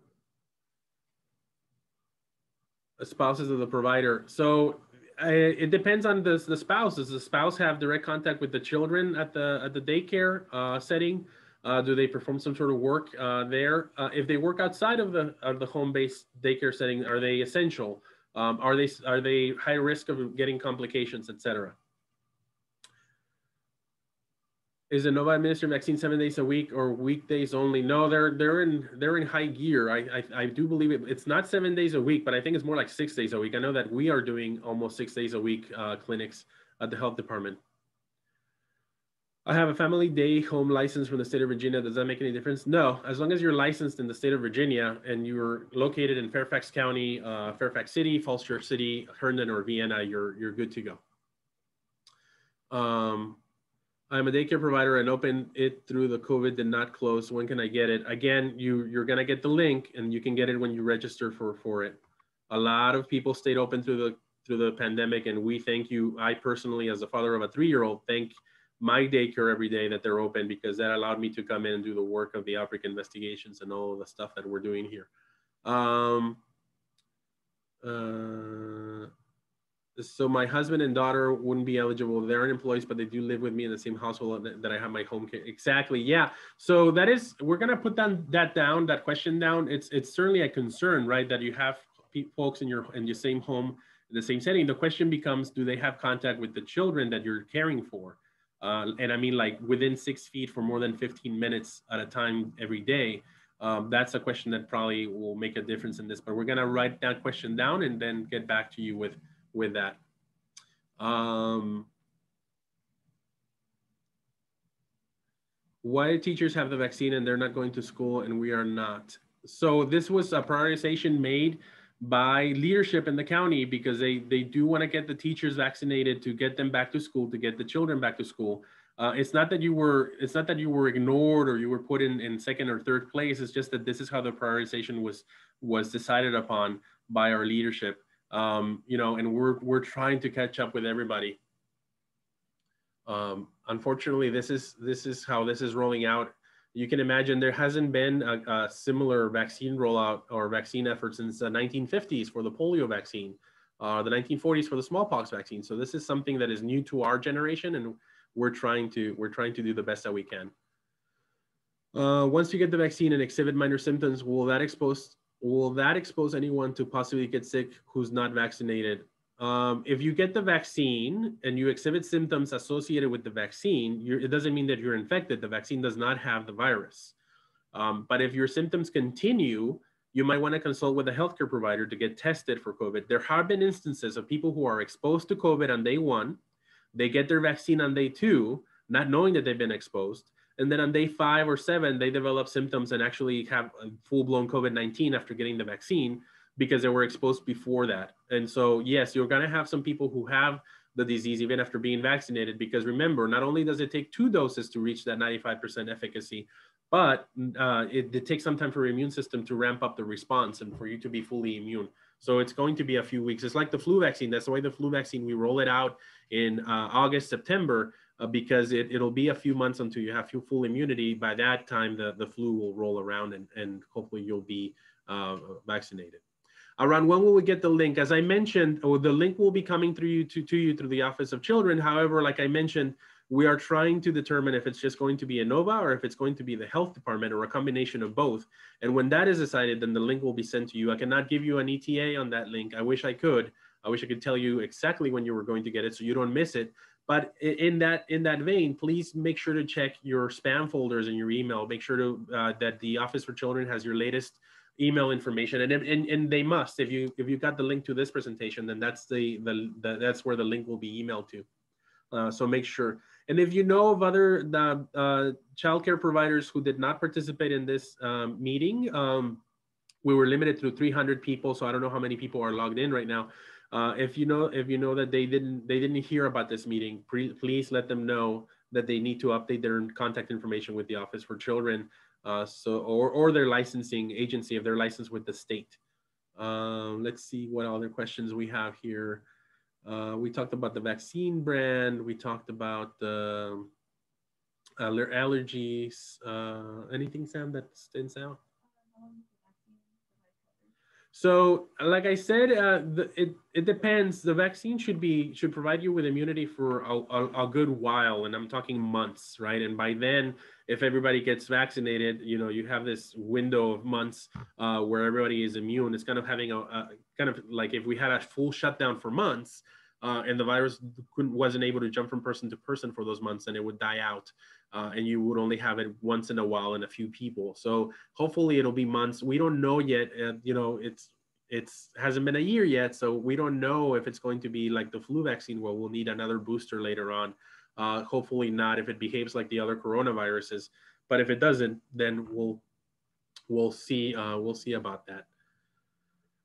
spouses of the provider. So it depends on the, the spouse. Does the spouse have direct contact with the children at the at the daycare uh, setting? Uh, do they perform some sort of work uh, there? Uh, if they work outside of the of the home-based daycare setting, are they essential? Um, are they are they high risk of getting complications, etc. Is the Nova administered vaccine seven days a week or weekdays only? No, they're they're in they're in high gear. I I, I do believe it, it's not seven days a week, but I think it's more like six days a week. I know that we are doing almost six days a week uh, clinics at the health department. I have a family day home license from the state of Virginia. Does that make any difference? No, as long as you're licensed in the state of Virginia and you're located in Fairfax County, uh, Fairfax City, Falls Church City, Herndon, or Vienna, you're, you're good to go. Um, I'm a daycare provider and opened it through the COVID did not close. When can I get it? Again, you, you're gonna get the link and you can get it when you register for, for it. A lot of people stayed open through the, through the pandemic and we thank you. I personally, as a father of a three-year-old, thank my daycare every day that they're open because that allowed me to come in and do the work of the outbreak investigations and all the stuff that we're doing here. Um, uh, so my husband and daughter wouldn't be eligible. They're unemployed, but they do live with me in the same household that I have my home care. Exactly. Yeah. So that is, we're going to put that, that down, that question down. It's, it's certainly a concern, right? That you have folks in your, in your same home, in the same setting. The question becomes, do they have contact with the children that you're caring for? uh, and I mean like within six feet for more than 15 minutes at a time every day, um, that's a question that probably will make a difference in this. But we're gonna write that question down and then get back to you with with that. Um, why teachers have the vaccine and they're not going to school and we are not? So this was a prioritization made by leadership in the county because they they do want to get the teachers vaccinated to get them back to school to get the children back to school uh, it's not that you were it's not that you were ignored or you were put in in second or third place it's just that this is how the prioritization was was decided upon by our leadership um, you know and we're we're trying to catch up with everybody um, unfortunately this is this is how this is rolling out you can imagine there hasn't been a, a similar vaccine rollout or vaccine effort since the 1950s for the polio vaccine, uh, the 1940s for the smallpox vaccine. So this is something that is new to our generation, and we're trying to we're trying to do the best that we can. Uh, once you get the vaccine and exhibit minor symptoms, will that expose will that expose anyone to possibly get sick who's not vaccinated? Um, if you get the vaccine and you exhibit symptoms associated with the vaccine, it doesn't mean that you're infected. The vaccine does not have the virus. Um, but if your symptoms continue, you might want to consult with a healthcare provider to get tested for COVID. There have been instances of people who are exposed to COVID on day one, they get their vaccine on day two, not knowing that they've been exposed. And then on day five or seven, they develop symptoms and actually have full blown COVID 19 after getting the vaccine because they were exposed before that. And so, yes, you're going to have some people who have the disease even after being vaccinated, because remember, not only does it take two doses to reach that 95% efficacy, but uh, it, it, takes some time for your immune system to ramp up the response and for you to be fully immune. So it's going to be a few weeks. It's like the flu vaccine. That's the way the flu vaccine, we roll it out in uh, August, September, uh, because it, it'll be a few months until you have full immunity. By that time, the, the flu will roll around and, and hopefully you'll be uh, vaccinated. Around when will we get the link? As I mentioned, uh, the link will be coming through you to, to you through the Office of Children. However, like I mentioned, we are trying to determine if it's just going to be ANOVA or if it's going to be the health department or a combination of both. And when that is decided, then the link will be sent to you. I cannot give you an ETA on that link. I wish I could. I wish I could tell you exactly when you were going to get it so you don't miss it. But in that in that vein, please make sure to check your spam folders in your email. Make sure to uh, that the Office for Children has your latest email information and, and and they must if you if you got the link to this presentation then that's the the, the that's where the link will be emailed to uh, so make sure and if you know of other the uh, childcare providers who did not participate in this um, meeting um, we were limited to 300 people so i don't know how many people are logged in right now uh, if you know if you know that they didn't they didn't hear about this meeting pre- please let them know that they need to update their contact information with the office for children uh, so, or, or their licensing agency if they're licensed with the state. Um, let's see what other questions we have here. Uh, we talked about the vaccine brand. We talked about the um, uh, allergies. Uh, anything, Sam, that stands out? So, like I said, uh, the, it it depends. The vaccine should be should provide you with immunity for a, a, a good while, and I'm talking months, right? And by then, if everybody gets vaccinated, you know, you have this window of months uh, where everybody is immune. It's kind of having a, a, kind of like if we had a full shutdown for months uh, and the virus wasn't able to jump from person to person for those months, and it would die out. Uh, and you would only have it once in a while in a few people. So hopefully it'll be months. We don't know yet. Uh, you know, it's it's hasn't been a year yet, so we don't know if it's going to be like the flu vaccine where we'll need another booster later on. Uh, hopefully not if it behaves like the other coronaviruses, but if it doesn't, then we'll we'll see uh, we'll see about that.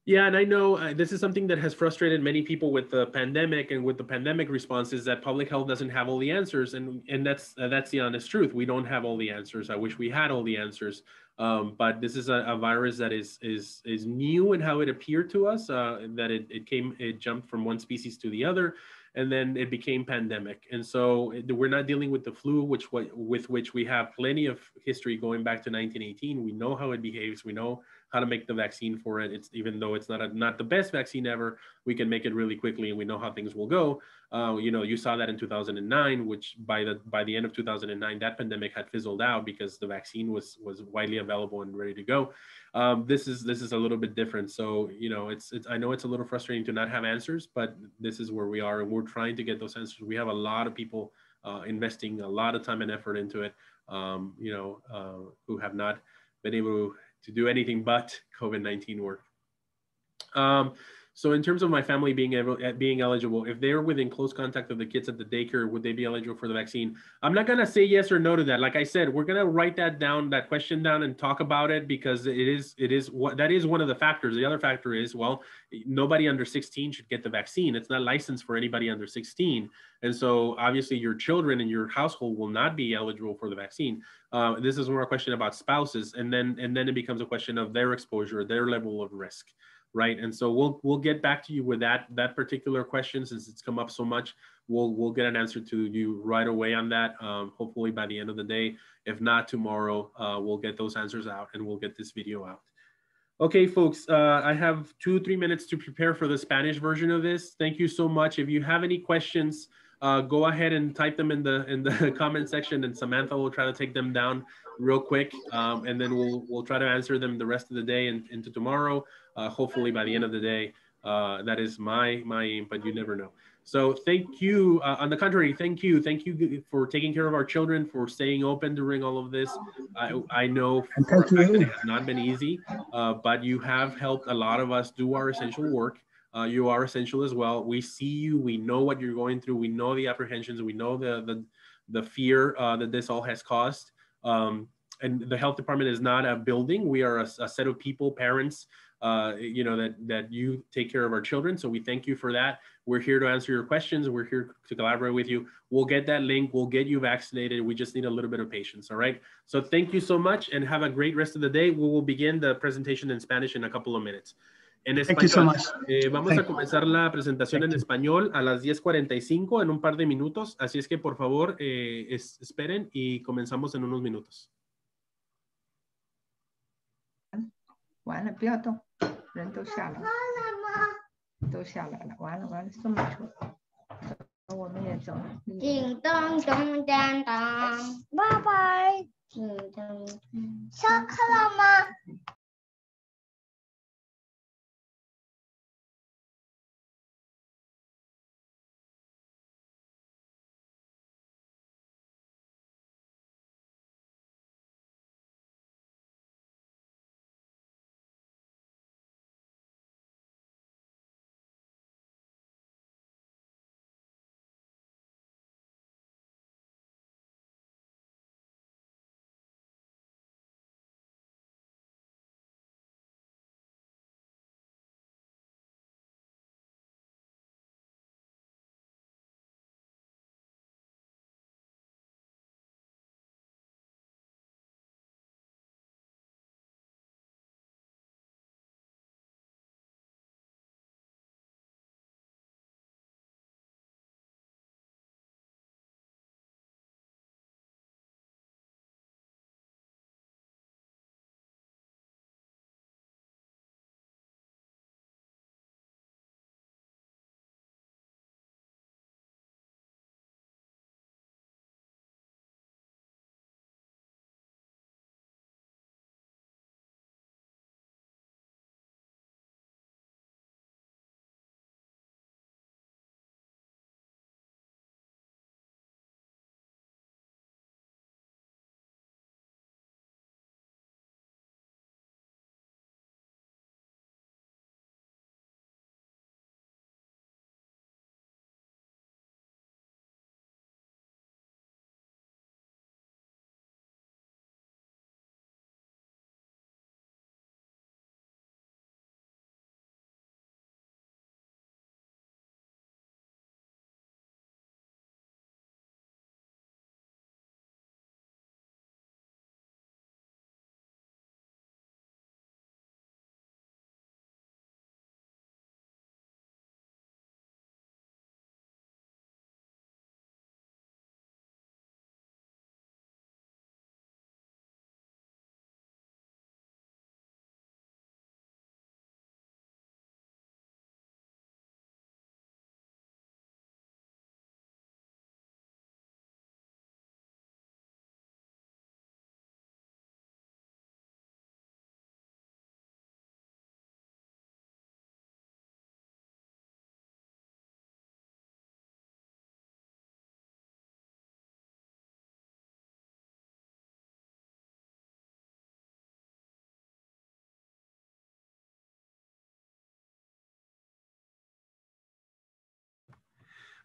Yeah, and I know uh, this is something that has frustrated many people with the pandemic and with the pandemic responses that public health doesn't have all the answers, and and that's uh, that's the honest truth. We don't have all the answers. I wish we had all the answers, um, but this is a, a, virus that is is is new in how it appeared to us. Uh, that it it came it jumped from one species to the other and then it became pandemic. And so we're not dealing with the flu, which with which we have plenty of history going back to 1918. We know how it behaves. We know how to make the vaccine for it. It's even though it's not a, not the best vaccine ever, we can make it really quickly, and we know how things will go. Uh, you know, you saw that in 2009, which by the by the end of 2009, that pandemic had fizzled out because the vaccine was was widely available and ready to go. Um, this is this is a little bit different. So you know, it's, it's I know it's a little frustrating to not have answers, but this is where we are, and we're trying to get those answers. We have a lot of people uh, investing a lot of time and effort into it. Um, you know, uh, who have not been able to to do anything but COVID 19 work. Um, so in terms of my family being able eh, being eligible, if they're within close contact of the kids at the daycare, would they be eligible for the vaccine? I'm not gonna say yes or no to that. Like I said, we're gonna write that down, that question down, and talk about it because it is it is what that is one of the factors. The other factor is well, nobody under 16 should get the vaccine. It's not licensed for anybody under 16, and so obviously your children and your household will not be eligible for the vaccine. Uh, this is more a question about spouses, and then and then it becomes a question of their exposure, their level of risk right? And so we'll we'll get back to you with that that particular question since it's come up so much. We'll we'll get an answer to you right away on that. Um, hopefully by the end of the day. If not tomorrow, uh, we'll get those answers out and we'll get this video out. Okay, folks, uh, I have two three minutes to prepare for the Spanish version of this. Thank you so much. If you have any questions uh, go ahead and type them in the in the [laughs] comment section, and Samantha will try to take them down real quick, um, and then we'll we'll try to answer them the rest of the day and into tomorrow. Uh, hopefully, by the end of the day, uh, that is my my aim, but you never know. So thank you. Uh, on the contrary, thank you, thank you for taking care of our children, for staying open during all of this. I, I know for a fact that it has not been easy, uh, but you have helped a lot of us do our essential work uh, you are essential as well. We see you. We know what you're going through. We know the apprehensions. We know the the, the fear uh, that this all has caused. Um, and the health department is not a building. We are a, a set of people, parents, uh, you know, that, that you take care of our children. So we thank you for that. We're here to answer your questions. We're here to collaborate with you. We'll get that link. We'll get you vaccinated. We just need a little bit of patience. All right. So thank you so much and have a great rest of the day. We will begin the presentation in Spanish in a couple of minutes. en español. Eh, vamos a comenzar la presentación en español a las 10.45 en un par de minutos, así es que por favor eh, esperen y comenzamos en unos minutos.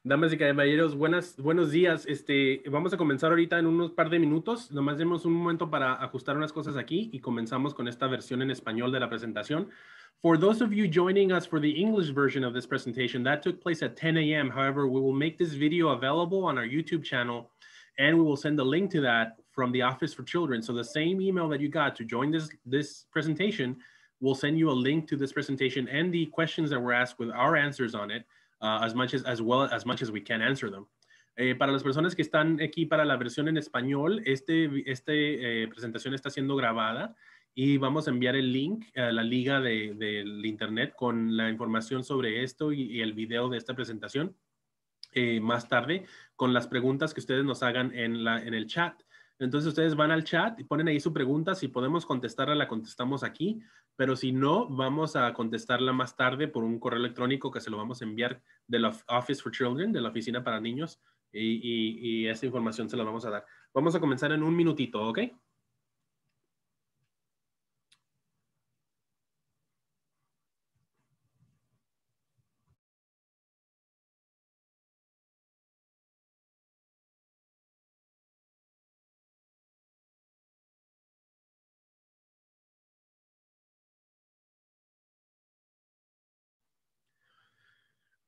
Damas y caballeros, buenas, buenos días. Este, vamos a comenzar ahorita en unos par de minutos. Nomás demos un momento para ajustar unas cosas aquí y comenzamos con esta versión en español de la presentación. For those of you joining us for the English version of this presentation, that took place at 10 a.m. However, we will make this video available on our YouTube channel and we will send a link to that from the Office for Children. So the same email that you got to join this, this presentation, we'll send you a link to this presentation and the questions that were asked with our answers on it. Uh, as much as, well as much as we can answer them. Eh, para las personas que están aquí para la versión en español, esta este, este eh, presentación está siendo grabada y vamos a enviar el link a la liga del de, internet con la información sobre esto y, el video de esta presentación eh, más tarde con las preguntas que ustedes nos hagan en, la, en el chat. Entonces ustedes van al chat y ponen ahí su pregunta. Si podemos contestarla, la contestamos aquí, pero si no, vamos a contestarla más tarde por un correo electrónico que se lo vamos a enviar de la Office for Children, de la Oficina para Niños, y, y, esa información se la vamos a dar. Vamos a comenzar en un minutito, ¿ok?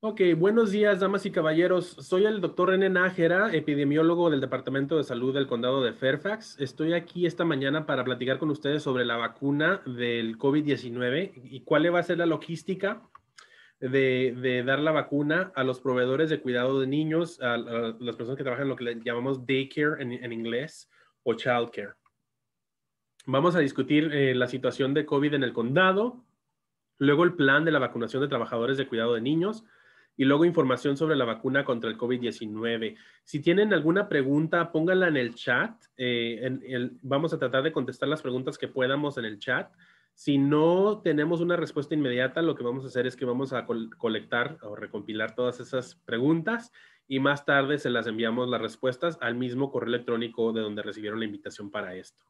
Ok, buenos días, damas y caballeros. Soy el doctor René Nájera, epidemiólogo del Departamento de Salud del Condado de Fairfax. Estoy aquí esta mañana para platicar con ustedes sobre la vacuna del COVID-19 y cuál va a ser la logística de, dar la vacuna a los proveedores de cuidado de niños, a, las personas que trabajan en lo que llamamos daycare en, inglés o childcare. Vamos a discutir eh, la situación de COVID en el condado, luego el plan de la vacunación de trabajadores de cuidado de niños y luego información sobre la vacuna contra el COVID-19. Si tienen alguna pregunta, pónganla en el chat. Eh, vamos a tratar de contestar las preguntas que podamos en el chat. Si no tenemos una respuesta inmediata, lo que vamos a hacer es que vamos a colectar o recompilar todas esas preguntas y más tarde se las enviamos las respuestas al mismo correo electrónico de donde recibieron la invitación para esto.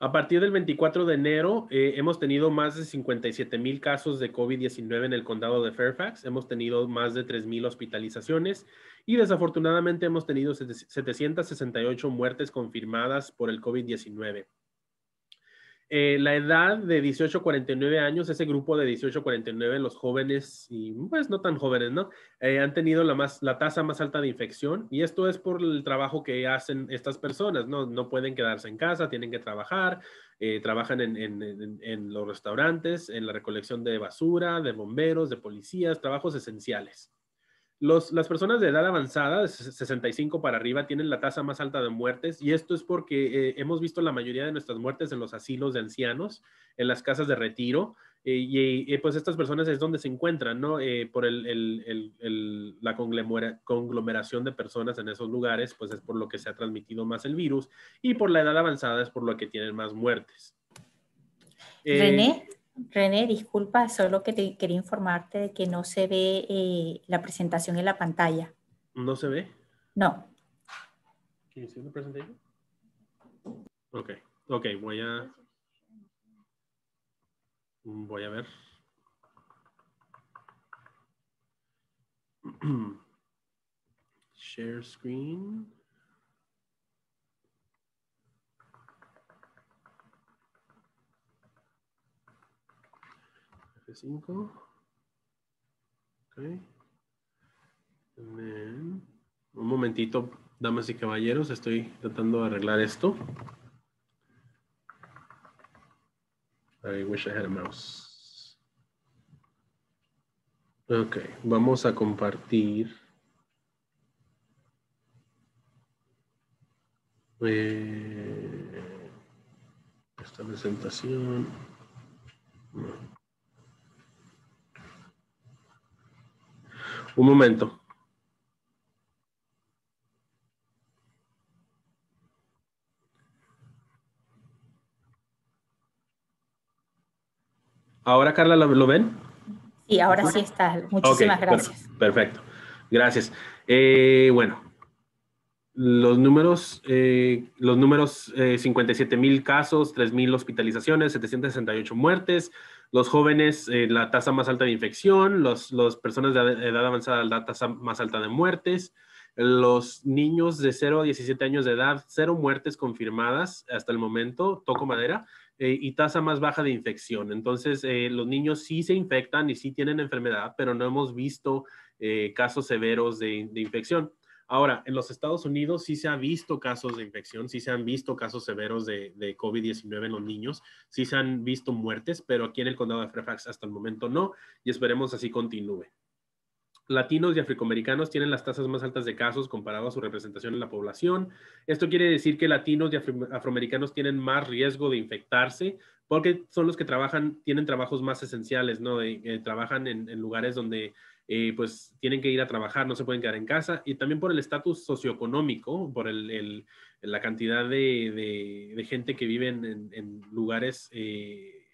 A partir del 24 de enero eh, hemos tenido más de 57 mil casos de COVID-19 en el condado de Fairfax, hemos tenido más de 3 mil hospitalizaciones y desafortunadamente hemos tenido 768 muertes confirmadas por el COVID-19. Eh, la edad de 18 a 49 años, ese grupo de 18 a 49, los jóvenes y pues no tan jóvenes, ¿no? Eh, han tenido la, tasa más alta de infección y esto es por el trabajo que hacen estas personas, ¿no? No pueden quedarse en casa, tienen que trabajar, eh, trabajan en los restaurantes, en la recolección de basura, de bomberos, de policías, trabajos esenciales las personas de edad avanzada, de 65 para arriba, tienen la tasa más alta de muertes y esto es porque eh, hemos visto la mayoría de nuestras muertes en los asilos de ancianos, en las casas de retiro, eh, y eh, pues estas personas es donde se encuentran, ¿no? por el, el, el, la conglomeración de personas en esos lugares, pues es por lo que se ha transmitido más el virus y por la edad avanzada es por lo que tienen más muertes. René. René, disculpa, solo que te quería informarte de que no se ve eh, la presentación en la pantalla. ¿No se ve? No. ¿Quieres you la presentación? Ok, ok, voy a... Voy a ver. [clears throat] Share screen. Okay. un momentito, damas y caballeros, estoy tratando de arreglar esto. I wish I had a mouse. Ok, vamos a compartir. Eh, esta presentación. Un momento. ¿Ahora, Carla, lo, ven? Sí, ahora sí está. Muchísimas gracias. Perfecto. Gracias. Eh, bueno, los números, eh, los números 57 eh, mil casos, 3 mil hospitalizaciones, 768 muertes, los jóvenes eh, la tasa más alta de infección, las los personas de edad avanzada la tasa más alta de muertes, los niños de 0 a 17 años de edad, cero muertes confirmadas hasta el momento, toco madera, eh, y tasa más baja de infección. Entonces, eh, los niños sí se infectan y sí tienen enfermedad, pero no hemos visto casos severos de infección. Ahora, en los Estados Unidos sí se ha visto casos de infección, sí se han visto casos severos de, COVID-19 en los niños, sí se han visto muertes, pero aquí en el condado de Fairfax hasta el momento no, y esperemos así continúe. Latinos y afroamericanos tienen las tasas más altas de casos comparado a su representación en la población. Esto quiere decir que latinos y afroamericanos tienen más riesgo de infectarse porque son los que trabajan, tienen trabajos más esenciales, ¿no? Eh, trabajan en lugares donde eh, pues tienen que ir a trabajar, no se pueden quedar en casa, y también por el estatus socioeconómico, por el, la cantidad de, gente que vive en, lugares eh,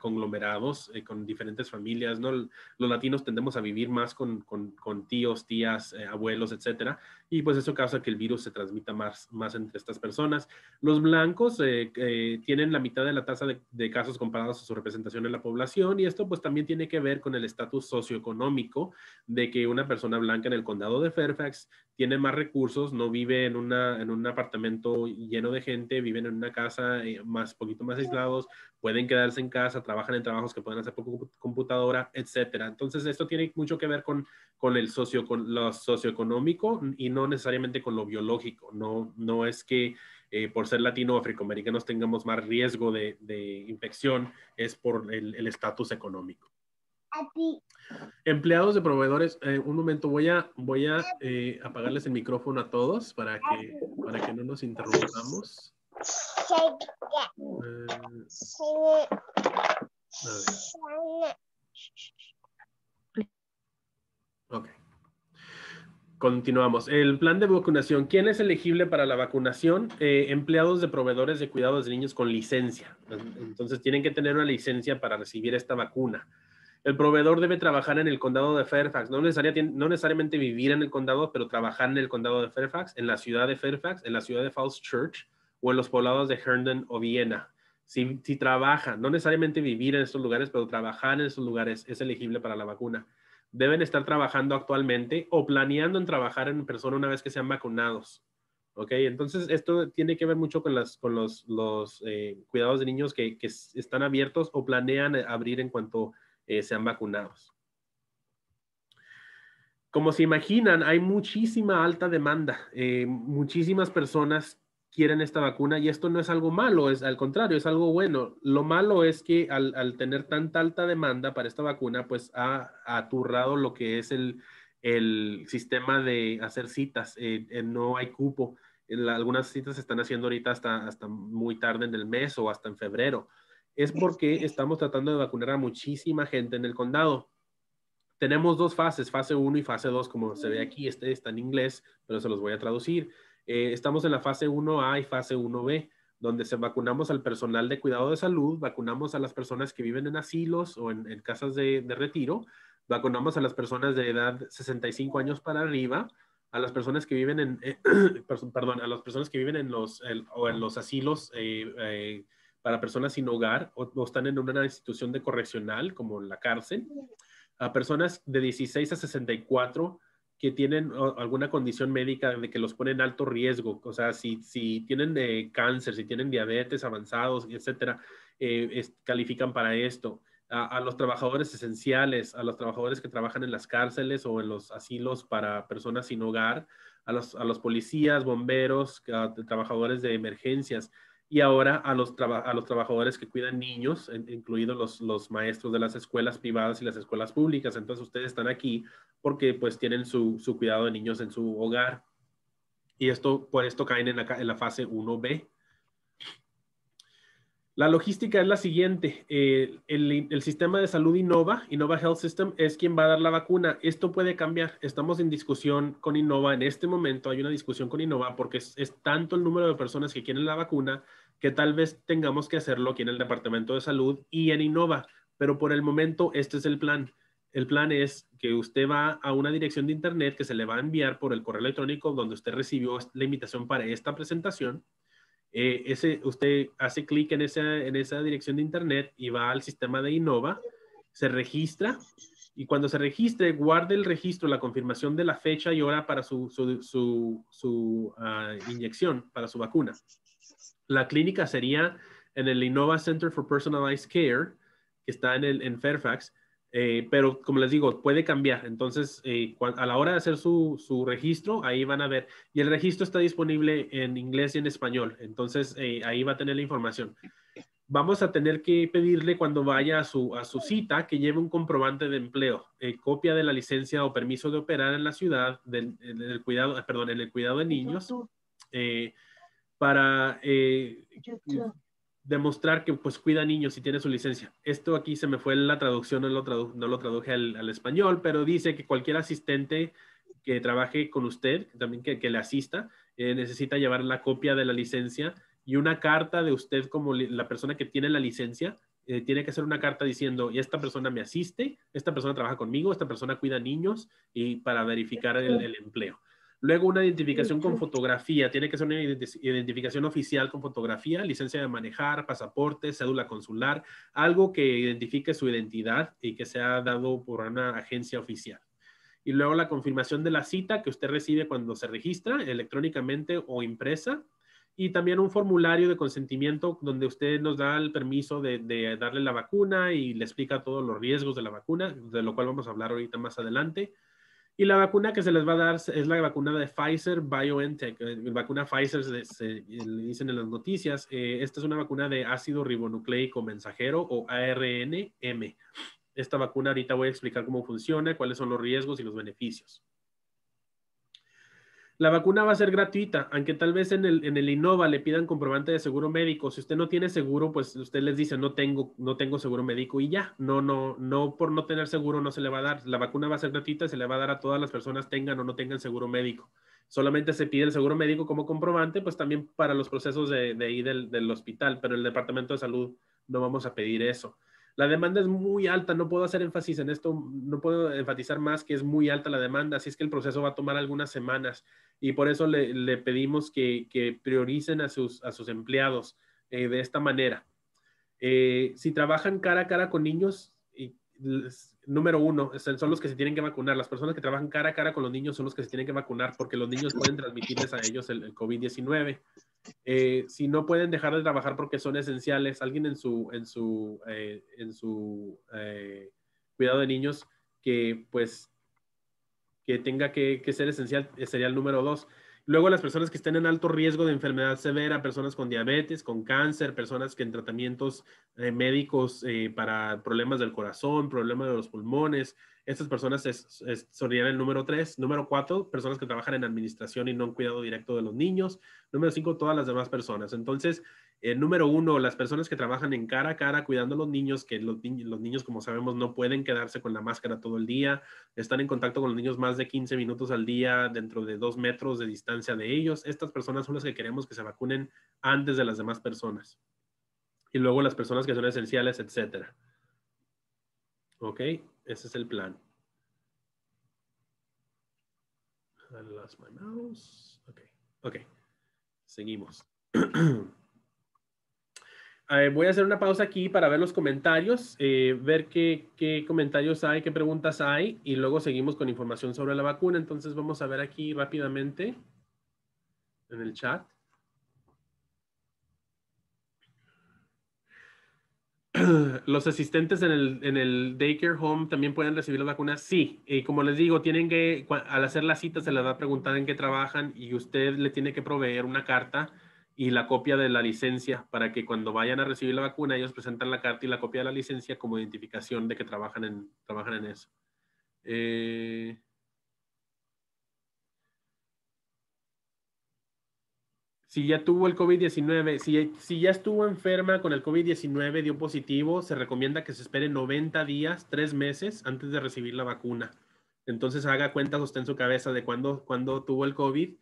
conglomerados, eh, con diferentes familias, ¿no? Los latinos tendemos a vivir más con, con tíos, tías, abuelos, etcétera, y pues eso causa que el virus se transmita más, más entre estas personas. Los blancos eh, eh, tienen la mitad de la tasa de, casos comparados a su representación en la población y esto pues también tiene que ver con el estatus socioeconómico de que una persona blanca en el condado de Fairfax tiene más recursos, no vive en, una, en un apartamento lleno de gente, viven en una casa eh, más poquito más aislados, pueden quedarse en casa, trabajan en trabajos que pueden hacer por computadora, etcétera. Entonces esto tiene mucho que ver con, con, el socio, con lo socioeconómico y no necesariamente con lo biológico, no, no es que eh, por ser latino afroamericanos tengamos más riesgo de, infección, es por el estatus económico. Empleados de proveedores, eh, un momento, voy a, voy a eh, apagarles el micrófono a todos para que, para que no nos interrumpamos. Continuamos. El plan de vacunación. ¿Quién es elegible para la vacunación? Eh, empleados de proveedores de cuidados de niños con licencia. Entonces tienen que tener una licencia para recibir esta vacuna. El proveedor debe trabajar en el condado de Fairfax, no, necesariamente, no necesariamente vivir en el condado, pero trabajar en el condado de Fairfax, en la ciudad de Fairfax, en la ciudad de Falls Church o en los poblados de Herndon o Viena. Si, trabaja, no necesariamente vivir en estos lugares, pero trabajar en esos lugares es elegible para la vacuna deben estar trabajando actualmente o planeando en trabajar en persona una vez que sean vacunados. ¿Ok? Entonces, esto tiene que ver mucho con, las, con los, eh, cuidados de niños que, están abiertos o planean abrir en cuanto eh, sean vacunados. Como se imaginan, hay muchísima alta demanda, eh, muchísimas personas quieren esta vacuna y esto no es algo malo, es al contrario, es algo bueno. Lo malo es que al, tener tanta alta demanda para esta vacuna, pues ha, aturrado lo que es el, sistema de hacer citas, eh, eh, no hay cupo. algunas citas se están haciendo ahorita hasta, hasta muy tarde en el mes o hasta en febrero. Es porque estamos tratando de vacunar a muchísima gente en el condado. Tenemos dos fases, fase 1 y fase 2, como se ve aquí, este está en inglés, pero se los voy a traducir. Eh, estamos en la fase 1A y fase 1B, donde se vacunamos al personal de cuidado de salud, vacunamos a las personas que viven en asilos o en, casas de, retiro, vacunamos a las personas de edad 65 años para arriba, a las personas que viven en, eh, [clears throat] perdón, a las personas que viven en los, o en los asilos eh, para personas sin hogar o, o, están en una institución de correccional como la cárcel, a personas de 16 a 64 que tienen alguna condición médica de que los ponen alto riesgo, o sea, si, si tienen eh, cáncer, si tienen diabetes avanzados, etcétera, eh, califican para esto. A, los trabajadores esenciales, a los trabajadores que trabajan en las cárceles o en los asilos para personas sin hogar, a los, policías, bomberos, trabajadores de emergencias, y ahora a los, a los trabajadores que cuidan niños, incluidos los, los, maestros de las escuelas privadas y las escuelas públicas. Entonces ustedes están aquí porque pues tienen su, su cuidado de niños en su hogar. Y esto, por esto caen en la, en la fase 1B. La logística es la siguiente. Eh, el, el, sistema de salud Innova, Innova Health System, es quien va a dar la vacuna. Esto puede cambiar. Estamos en discusión con Innova en este momento. Hay una discusión con Innova porque es, es tanto el número de personas que quieren la vacuna que tal vez tengamos que hacerlo aquí en el Departamento de Salud y en Innova, pero por el momento este es el plan. El plan es que usted va a una dirección de Internet que se le va a enviar por el correo electrónico donde usted recibió la invitación para esta presentación. Eh, ese, usted hace clic en esa, en esa dirección de Internet y va al sistema de Innova, se registra y cuando se registre, guarde el registro, la confirmación de la fecha y hora para su, ah, inyección, para su vacuna. La clínica sería en el Innova Center for Personalized Care, que está en, el, en Fairfax, eh, pero como les digo, puede cambiar. Entonces, eh, a la hora de hacer su, registro, ahí van a ver. Y el registro está disponible en inglés y en español. Entonces, eh, ahí va a tener la información. Vamos a tener que pedirle cuando vaya a su, a su cita que lleve un comprobante de empleo, copia de la licencia o permiso de operar en la ciudad, del, cuidado, perdón, en el cuidado de niños para eh, demostrar que pues cuida niños y tiene su licencia. Esto aquí se me fue la traducción, no lo, traduje al, español, pero dice que cualquier asistente que trabaje con usted, también que, le asista, eh, necesita llevar la copia de la licencia y una carta de usted como la persona que tiene la licencia. Eh, tiene que ser una carta diciendo, y esta persona me asiste, esta persona trabaja conmigo, esta persona cuida niños y para verificar el empleo. Luego una identificación con fotografía, tiene que ser una identificación oficial con fotografía, licencia de manejar, pasaporte, cédula consular, algo que identifique su identidad y que sea dado por una agencia oficial. Y luego la confirmación de la cita que usted recibe cuando se registra electrónicamente o impresa. Y también un formulario de consentimiento donde usted nos da el permiso de, de darle la vacuna y le explica todos los riesgos de la vacuna, de lo cual vamos a hablar ahorita más adelante y la vacuna que se les va a dar es la vacuna de Pfizer BioNTech. Eh, la vacuna Pfizer, se, le dicen en las noticias, eh, esta es una vacuna de ácido ribonucleico mensajero o ARNM. Esta vacuna ahorita voy a explicar cómo funciona, cuáles son los riesgos y los beneficios. La vacuna va a ser gratuita, aunque tal vez en el, en el Innova le pidan comprobante de seguro médico. Si usted no tiene seguro, pues usted les dice, no tengo, no tengo seguro médico y ya. No, no, no, por no tener seguro no se le va a dar. La vacuna va a ser gratuita, se le va a dar a todas las personas, tengan o no tengan seguro médico. Solamente se pide el seguro médico como comprobante, pues también para los procesos de, de del, del hospital, pero el Departamento de Salud no vamos a pedir eso. La demanda es muy alta, no puedo hacer énfasis en esto, no puedo enfatizar más que es muy alta la demanda, así es que el proceso va a tomar algunas semanas y por eso le, pedimos que, prioricen a sus, empleados eh, de esta manera. Eh, si trabajan cara a cara con niños, número uno, son los que se tienen que vacunar. Las personas que trabajan cara a cara con los niños son los que se tienen que vacunar porque los niños pueden transmitirles a ellos el, COVID-19. Eh, si no pueden dejar de trabajar porque son esenciales, alguien en su, en su, eh, en su eh, cuidado de niños que pues que tenga que, que ser esencial sería el número dos. Luego las personas que estén en alto riesgo de enfermedad severa, personas con diabetes, con cáncer, personas que en tratamientos eh, médicos eh, para problemas del corazón, problemas de los pulmones, estas personas es, el número tres. Número cuatro, personas que trabajan en administración y no en cuidado directo de los niños. Número cinco, todas las demás personas. Entonces, eh, número uno, las personas que trabajan en cara a cara cuidando a los niños, que los, los, niños, como sabemos, no pueden quedarse con la máscara todo el día, están en contacto con los niños más de 15 minutos al día dentro de dos metros de distancia de ellos. Estas personas son las que queremos que se vacunen antes de las demás personas. Y luego las personas que son esenciales, etcétera. Ok, ese es el plan. I lost my mouse. Ok, ok. Seguimos. [clears throat] Eh, voy a hacer una pausa aquí para ver los comentarios, eh, ver qué, comentarios hay, qué preguntas hay y luego seguimos con información sobre la vacuna. Entonces vamos a ver aquí rápidamente en el chat. [clears throat] Los asistentes en el, en el daycare home también pueden recibir la vacuna. Sí, Y eh, como les digo, tienen que, al hacer la cita se les va a preguntar en qué trabajan y usted le tiene que proveer una carta y la copia de la licencia para que cuando vayan a recibir la vacuna ellos presentan la carta y la copia de la licencia como identificación de que trabajan en, trabajan en eso. Eh, si ya tuvo el COVID-19, si, ya estuvo enferma con el COVID-19, dio positivo, se recomienda que se espere 90 días, 3 meses antes de recibir la vacuna. Entonces haga cuentas usted en su cabeza de cuándo, cuándo tuvo el COVID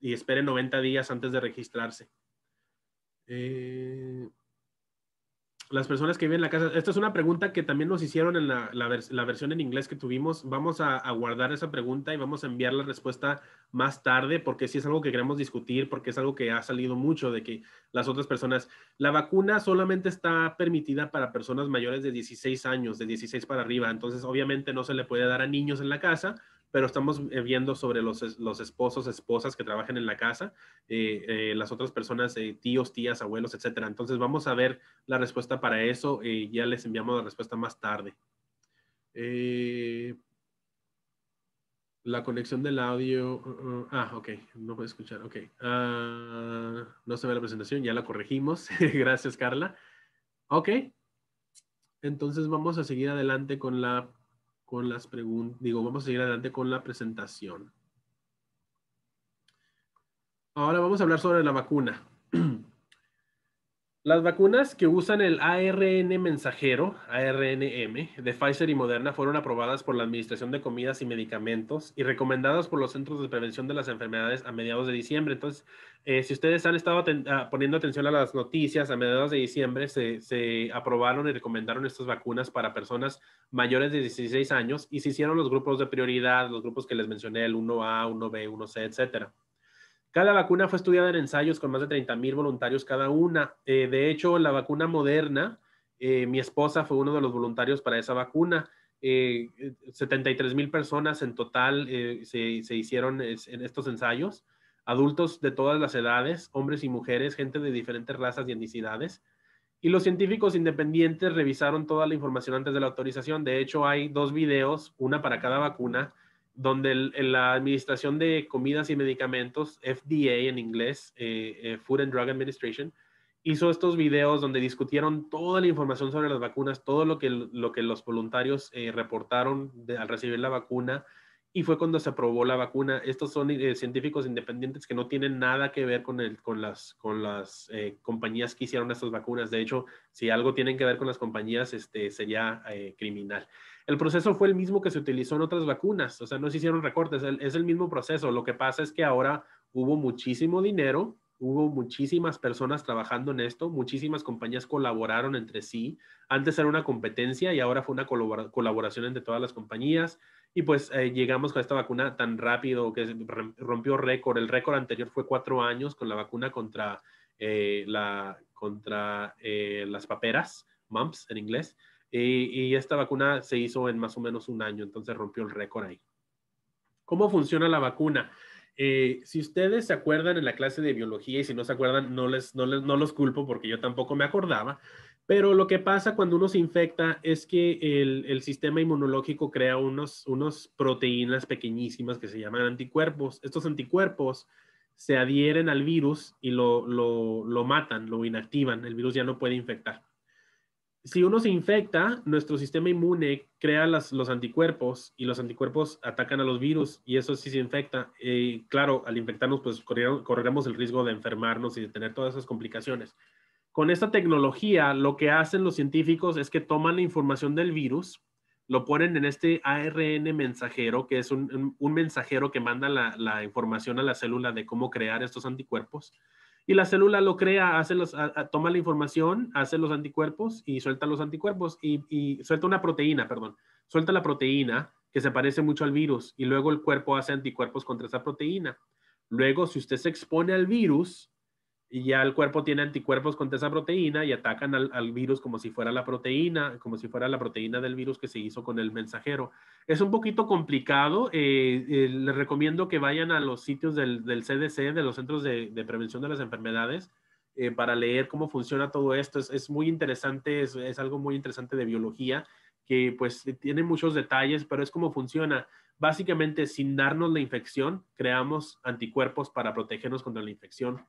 y espere 90 días antes de registrarse. Eh, las personas que viven en la casa, esta es una pregunta que también nos hicieron en la, versión en inglés que tuvimos. Vamos a, a, guardar esa pregunta y vamos a enviar la respuesta más tarde porque sí es algo que queremos discutir, porque es algo que ha salido mucho de que las otras personas, la vacuna solamente está permitida para personas mayores de 16 años, de 16 para arriba, entonces obviamente no se le puede dar a niños en la casa, pero estamos eh, viendo sobre los, los esposos, esposas que trabajan en la casa, eh, eh, las otras personas, tíos, tías, abuelos, etcétera. Entonces vamos a ver la respuesta para eso. ya les enviamos la respuesta más tarde. la conexión del audio. Uh, uh, ah, ok. No puede escuchar. Ok. Ah, no se ve la presentación. Ya la corregimos. [laughs] Gracias, Carla. Ok. Entonces vamos a seguir adelante con la con las preguntas, digo, vamos a seguir adelante con la presentación. Ahora vamos a hablar sobre la vacuna. [clears throat] Las vacunas que usan el ARN mensajero, ARNM, de Pfizer y Moderna fueron aprobadas por la Administración de Comidas y Medicamentos y recomendadas por los Centros de Prevención de las Enfermedades a mediados de diciembre. Entonces, eh, si ustedes han estado ah, poniendo atención a las noticias, a mediados de diciembre se, se, aprobaron y recomendaron estas vacunas para personas mayores de 16 años y se hicieron los grupos de prioridad, los grupos que les mencioné, el 1A, 1B, 1C, etcétera. Cada vacuna fue estudiada en ensayos con más de 30 mil voluntarios cada una. Eh, de hecho, la vacuna moderna, eh, mi esposa fue uno de los voluntarios para esa vacuna. 73 eh, mil personas en total se, hicieron en estos ensayos. Adultos de todas las edades, hombres y mujeres, gente de diferentes razas y etnicidades. Y los científicos independientes revisaron toda la información antes de la autorización. De hecho, hay dos videos, una para cada vacuna, donde la Administración de Comidas y Medicamentos, FDA en inglés, eh, eh, Food and Drug Administration, hizo estos videos donde discutieron toda la información sobre las vacunas, todo lo que, los voluntarios eh, reportaron al recibir la vacuna, y fue cuando se aprobó la vacuna. Estos son científicos independientes que no tienen nada que ver con, las, compañías que hicieron estas vacunas. De hecho, si algo tienen que ver con las compañías, este, sería criminal. El proceso fue el mismo que se utilizó en otras vacunas, o sea, no se hicieron recortes, es el mismo proceso. Lo que pasa es que ahora hubo muchísimo dinero, hubo muchísimas personas trabajando en esto, muchísimas compañías colaboraron entre sí. Antes era una competencia y ahora fue una colaboración entre todas las compañías. Y pues eh, llegamos con esta vacuna tan rápido que rompió récord. El récord anterior fue cuatro años con la vacuna contra, eh, eh, las paperas, mumps en inglés. Y, esta vacuna se hizo en más o menos un año, entonces rompió el récord ahí. ¿Cómo funciona la vacuna? Eh, si ustedes se acuerdan en la clase de biología y si no se acuerdan, no, les, no, no los culpo porque yo tampoco me acordaba, pero lo que pasa cuando uno se infecta es que el, sistema inmunológico crea unas unos proteínas pequeñísimas que se llaman anticuerpos. Estos anticuerpos se adhieren al virus y lo matan, lo inactivan. El virus ya no puede infectar si uno se infecta, nuestro sistema inmune crea los anticuerpos y los anticuerpos atacan a los virus y eso sí se infecta. Eh, claro, al infectarnos, pues correremos el riesgo de enfermarnos y de tener todas esas complicaciones. Con esta tecnología, lo que hacen los científicos es que toman la información del virus, lo ponen en este ARN mensajero, que es un, mensajero que manda la información a la célula de cómo crear estos anticuerpos y la célula lo crea, hace los, toma la información, hace los anticuerpos y suelta los anticuerpos y, suelta una proteína, perdón, suelta la proteína que se parece mucho al virus y luego el cuerpo hace anticuerpos contra esa proteína. Luego, si usted se expone al virus, y ya el cuerpo tiene anticuerpos contra esa proteína y atacan al, virus como si fuera la proteína, como si fuera la proteína del virus que se hizo con el mensajero. Es un poquito complicado, eh, eh, les recomiendo que vayan a los sitios del, CDC, de los Centros de, Prevención de las Enfermedades, eh, para leer cómo funciona todo esto. Es, muy interesante, es, es algo muy interesante de biología, que pues tiene muchos detalles, pero es cómo funciona. Básicamente, sin darnos la infección, creamos anticuerpos para protegernos contra la infección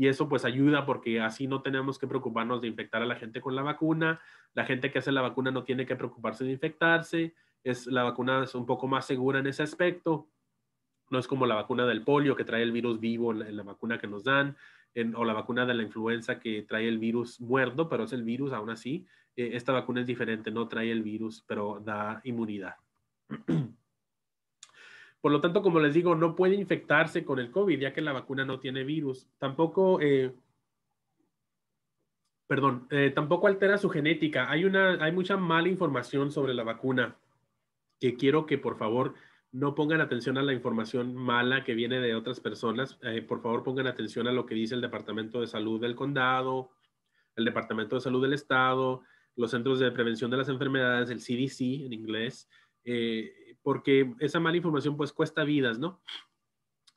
y eso pues ayuda porque así no tenemos que preocuparnos de infectar a la gente con la vacuna, la gente que hace la vacuna no tiene que preocuparse de infectarse, es, la vacuna es un poco más segura en ese aspecto, no es como la vacuna del polio que trae el virus vivo en la, vacuna que nos dan, en, o la vacuna de la influenza que trae el virus muerto, pero es el virus aún así, eh, esta vacuna es diferente, no trae el virus, pero da inmunidad. [clears throat] Por lo tanto, como les digo, no puede infectarse con el COVID, ya que la vacuna no tiene virus. Tampoco, eh, perdón, eh, tampoco altera su genética. Hay, una, hay mucha mala información sobre la vacuna que quiero que por favor no pongan atención a la información mala que viene de otras personas. Eh, por favor, pongan atención a lo que dice el Departamento de Salud del Condado, el Departamento de Salud del Estado, los Centros de Prevención de las Enfermedades, el CDC en inglés, eh, porque esa mala información pues cuesta vidas, ¿no?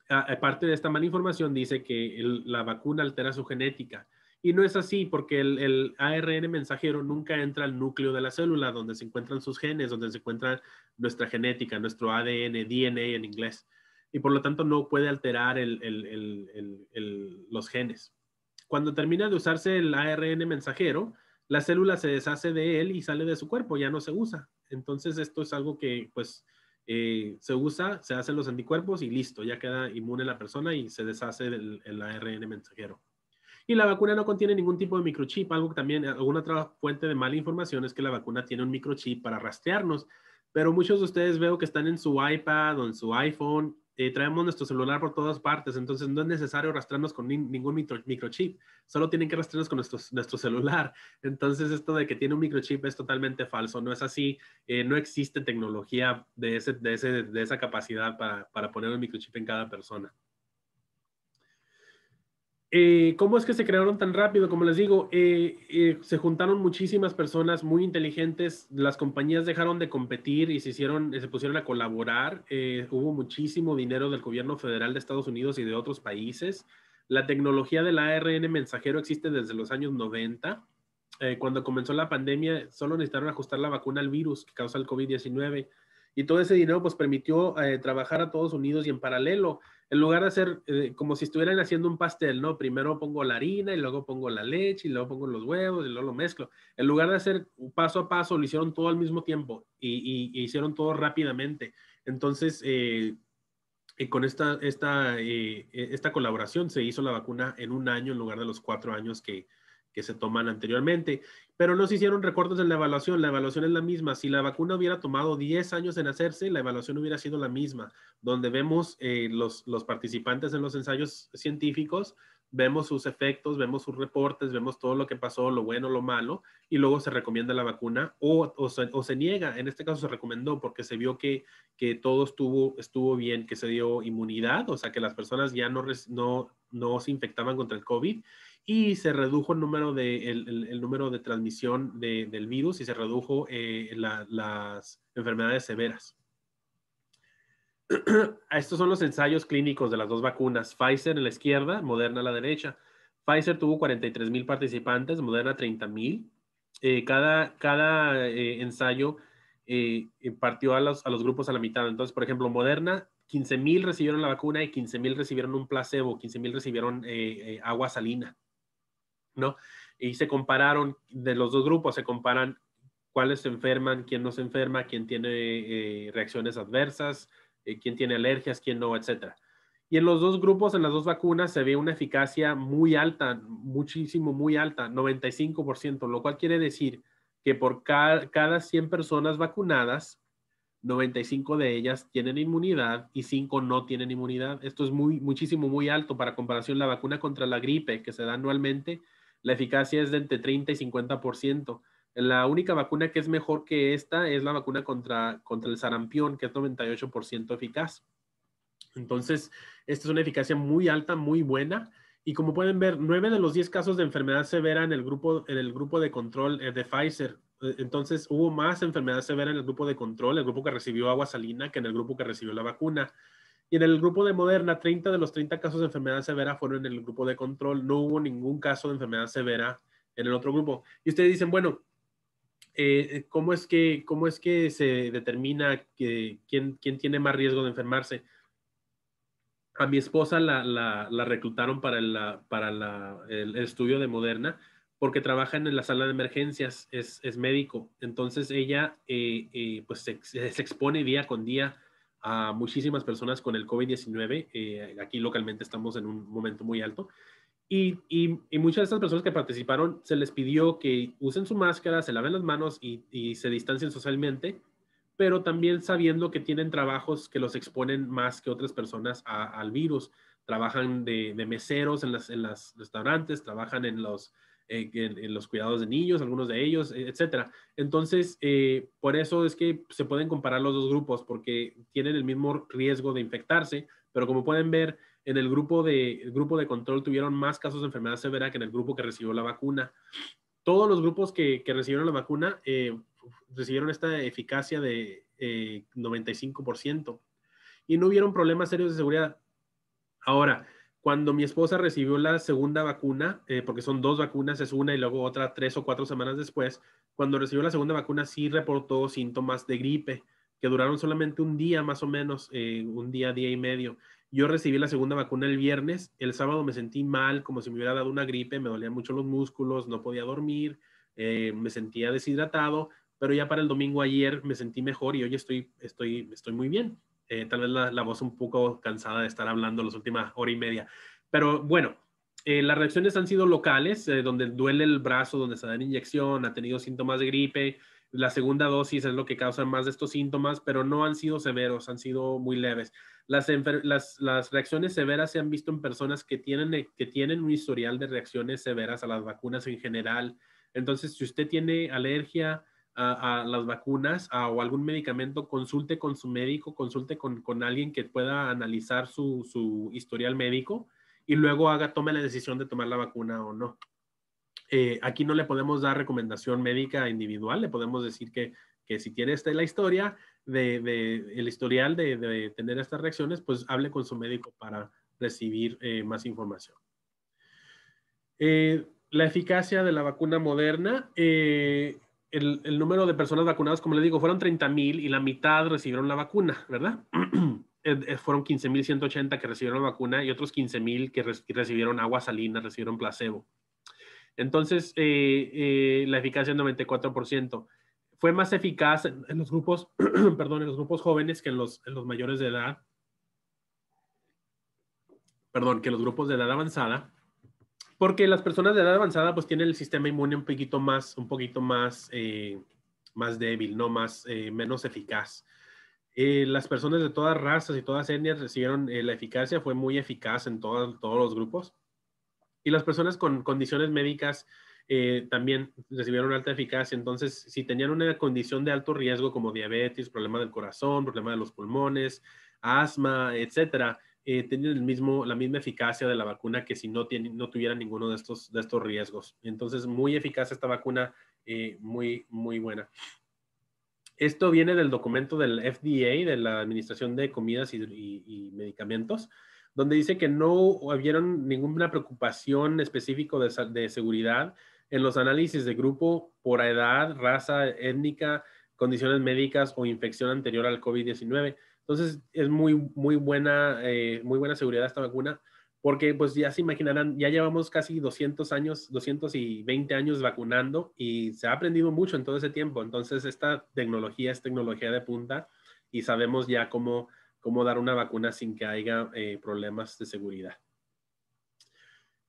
Aparte de esta mala información, dice que la vacuna altera su genética. Y no es así porque el, ARN mensajero nunca entra al núcleo de la célula, donde se encuentran sus genes, donde se encuentra nuestra genética, nuestro ADN, DNA en inglés. Y por lo tanto no puede alterar los genes. Cuando termina de usarse el ARN mensajero, la célula se deshace de él y sale de su cuerpo, ya no se usa. Entonces esto es algo que pues eh, se usa, se hacen los anticuerpos y listo, ya queda inmune la persona y se deshace el ARN mensajero. Y la vacuna no contiene ningún tipo de microchip, algo también, alguna otra fuente de mala información es que la vacuna tiene un microchip para rastrearnos, pero muchos de ustedes veo que están en su iPad o en su iPhone eh, traemos nuestro celular por todas partes, entonces no es necesario arrastrarnos con ningún microchip, solo tienen que arrastrarnos con nuestro celular. Entonces esto de que tiene un microchip es totalmente falso, no es así, eh, no existe tecnología de, ese, de, de esa capacidad para poner un microchip en cada persona. Eh, ¿Cómo es que se crearon tan rápido? Como les digo, eh, eh, se juntaron muchísimas personas muy inteligentes, las compañías dejaron de competir y se, hicieron, se pusieron a colaborar, hubo muchísimo dinero del gobierno federal de Estados Unidos y de otros países. La tecnología del ARN mensajero existe desde los años 90. cuando comenzó la pandemia, solo necesitaron ajustar la vacuna al virus que causa el COVID-19. Y todo ese dinero pues permitió trabajar a todos unidos y en paralelo en lugar de hacer eh, como si estuvieran haciendo un pastel, ¿no? Primero pongo la harina y luego pongo la leche y luego pongo los huevos y luego lo mezclo. En lugar de hacer paso a paso, lo hicieron todo al mismo tiempo y, hicieron todo rápidamente. Entonces, eh, eh, con esta, esta, e, esta colaboración se hizo la vacuna en un año en lugar de los cuatro años que, que se toman anteriormente pero no se hicieron recortes en la evaluación, la evaluación es la misma. Si la vacuna hubiera tomado 10 años en hacerse, la evaluación hubiera sido la misma, donde vemos eh, los, participantes en los ensayos científicos, vemos sus efectos, vemos sus reportes, vemos todo lo que pasó, lo bueno, lo malo, y luego se recomienda la vacuna o, se, niega. En este caso se recomendó porque se vio que, que todo estuvo, bien, que se dio inmunidad, o sea que las personas ya no, no se infectaban contra el COVID y se redujo el número de, el, número de transmisión del virus y se redujo eh, las enfermedades severas. [clears throat] Estos son los ensayos clínicos de las dos vacunas, Pfizer en la izquierda, Moderna a la derecha. Pfizer tuvo 43 mil participantes, Moderna 30,000. Eh, cada cada eh, ensayo partió a los, grupos a la mitad. Entonces, por ejemplo, Moderna 15 mil recibieron la vacuna y 15 mil recibieron un placebo, 15 mil recibieron agua salina. Y se compararon, de los dos grupos, se comparan cuáles se enferman, quién no se enferma, quién tiene eh, reacciones adversas, eh, quién tiene alergias, quién no, etcétera. Y en los dos grupos, en las dos vacunas, se ve una eficacia muy alta, muchísimo, muy alta, 95%, lo cual quiere decir que por cada, cada 100 personas vacunadas, 95 de ellas tienen inmunidad y 5 no tienen inmunidad. Esto es muy, muchísimo, muy alto para comparación la vacuna contra la gripe que se da anualmente la eficacia es de entre 30 y 50%. La única vacuna que es mejor que esta es la vacuna contra, contra el sarampión, que es 98% eficaz. Entonces, esta es una eficacia muy alta, muy buena. Y como pueden ver, 9 de los 10 casos de enfermedad severa en el grupo, en el grupo de control eh, de Pfizer. Eh, entonces, hubo más enfermedad severa en el grupo de control, el grupo que recibió agua salina, que en el grupo que recibió la vacuna. Y en el grupo de Moderna, 30 de los 30 casos de enfermedad severa fueron en el grupo de control. No hubo ningún caso de enfermedad severa en el otro grupo. Y ustedes dicen, bueno, eh, ¿cómo, es que, ¿cómo es que se determina que, quién, quién tiene más riesgo de enfermarse? A mi esposa la, la, reclutaron para, para el, estudio de Moderna porque trabaja en la sala de emergencias, es, es médico. Entonces ella eh, eh, pues se, se, expone día con día a muchísimas personas con el COVID-19. Eh, aquí localmente estamos en un momento muy alto. Y, muchas de estas personas que participaron se les pidió que usen su máscara, se laven las manos y, se distancien socialmente, pero también sabiendo que tienen trabajos que los exponen más que otras personas al virus. Trabajan de, meseros en, las, en los restaurantes, trabajan en los eh, en, los cuidados de niños, algunos de ellos, e, etcétera. Entonces, eh, por eso es que se pueden comparar los dos grupos, porque tienen el mismo riesgo de infectarse, pero como pueden ver, en el grupo de, grupo de control tuvieron más casos de enfermedad severa que en el grupo que recibió la vacuna. Todos los grupos que, recibieron la vacuna eh, recibieron esta eficacia de 95% y no hubieron problemas serios de seguridad. Ahora, cuando mi esposa recibió la segunda vacuna, eh, porque son dos vacunas, es una y luego otra tres o cuatro semanas después, cuando recibió la segunda vacuna sí reportó síntomas de gripe que duraron solamente un día más o menos, eh, un día, día y medio. Yo recibí la segunda vacuna el viernes, el sábado me sentí mal, como si me hubiera dado una gripe, me dolían mucho los músculos, no podía dormir, eh, me sentía deshidratado, pero ya para el domingo ayer me sentí mejor y hoy estoy, estoy, estoy muy bien. Eh, tal vez la, voz un poco cansada de estar hablando las últimas hora y media. Pero bueno, eh, las reacciones han sido locales, eh, donde duele el brazo, donde se la inyección, ha tenido síntomas de gripe. La segunda dosis es lo que causa más de estos síntomas, pero no han sido severos, han sido muy leves. Las, las reacciones severas se han visto en personas que tienen, que tienen un historial de reacciones severas a las vacunas en general. Entonces, si usted tiene alergia, a, las vacunas o algún medicamento, consulte con su médico, consulte con, alguien que pueda analizar su, su, historial médico y luego haga, tome la decisión de tomar la vacuna o no. Eh, aquí no le podemos dar recomendación médica individual, le podemos decir que, que si tiene esta la historia, de, el historial de, tener estas reacciones, pues hable con su médico para recibir eh, más información. Eh, la eficacia de la vacuna moderna, el, número de personas vacunadas, como le digo, fueron 30.000 mil y la mitad recibieron la vacuna, ¿verdad? [clears throat] Eh, eh, fueron 15.180 que recibieron la vacuna y otros 15.000 que recibieron agua salina, recibieron placebo. Entonces, eh, la eficacia es 94%. Fue más eficaz en, los grupos, [clears throat] perdón, en los grupos jóvenes que en los, en los mayores de edad. Perdón, que los grupos de edad avanzada. Porque las personas de edad avanzada pues tienen el sistema inmune un poquito más, un poquito más, eh, más débil, ¿no? Más, eh, menos eficaz. Eh, las personas de todas razas y todas etnias recibieron la eficacia, fue muy eficaz en todos los grupos. Y las personas con condiciones médicas también recibieron alta eficacia. Entonces, si tenían una condición de alto riesgo como diabetes, problema del corazón, problema de los pulmones, asma, etcétera, eh, tienen el mismo, la misma eficacia de la vacuna que si no, tuviera ninguno de estos, riesgos. Entonces, muy eficaz esta vacuna, eh, muy, muy buena. Esto viene del documento del FDA, de la Administración de Comidas y, Medicamentos, donde dice que no hubieron ninguna preocupación específica de, de seguridad en los análisis de grupo por edad, raza étnica, condiciones médicas o infección anterior al COVID-19 entonces es muy, muy buena, eh, muy buena seguridad esta vacuna, porque pues ya se imaginarán, ya llevamos casi 200 años, 220 años vacunando y se ha aprendido mucho en todo ese tiempo. Entonces esta tecnología es tecnología de punta y sabemos ya cómo, cómo dar una vacuna sin que haya eh, problemas de seguridad.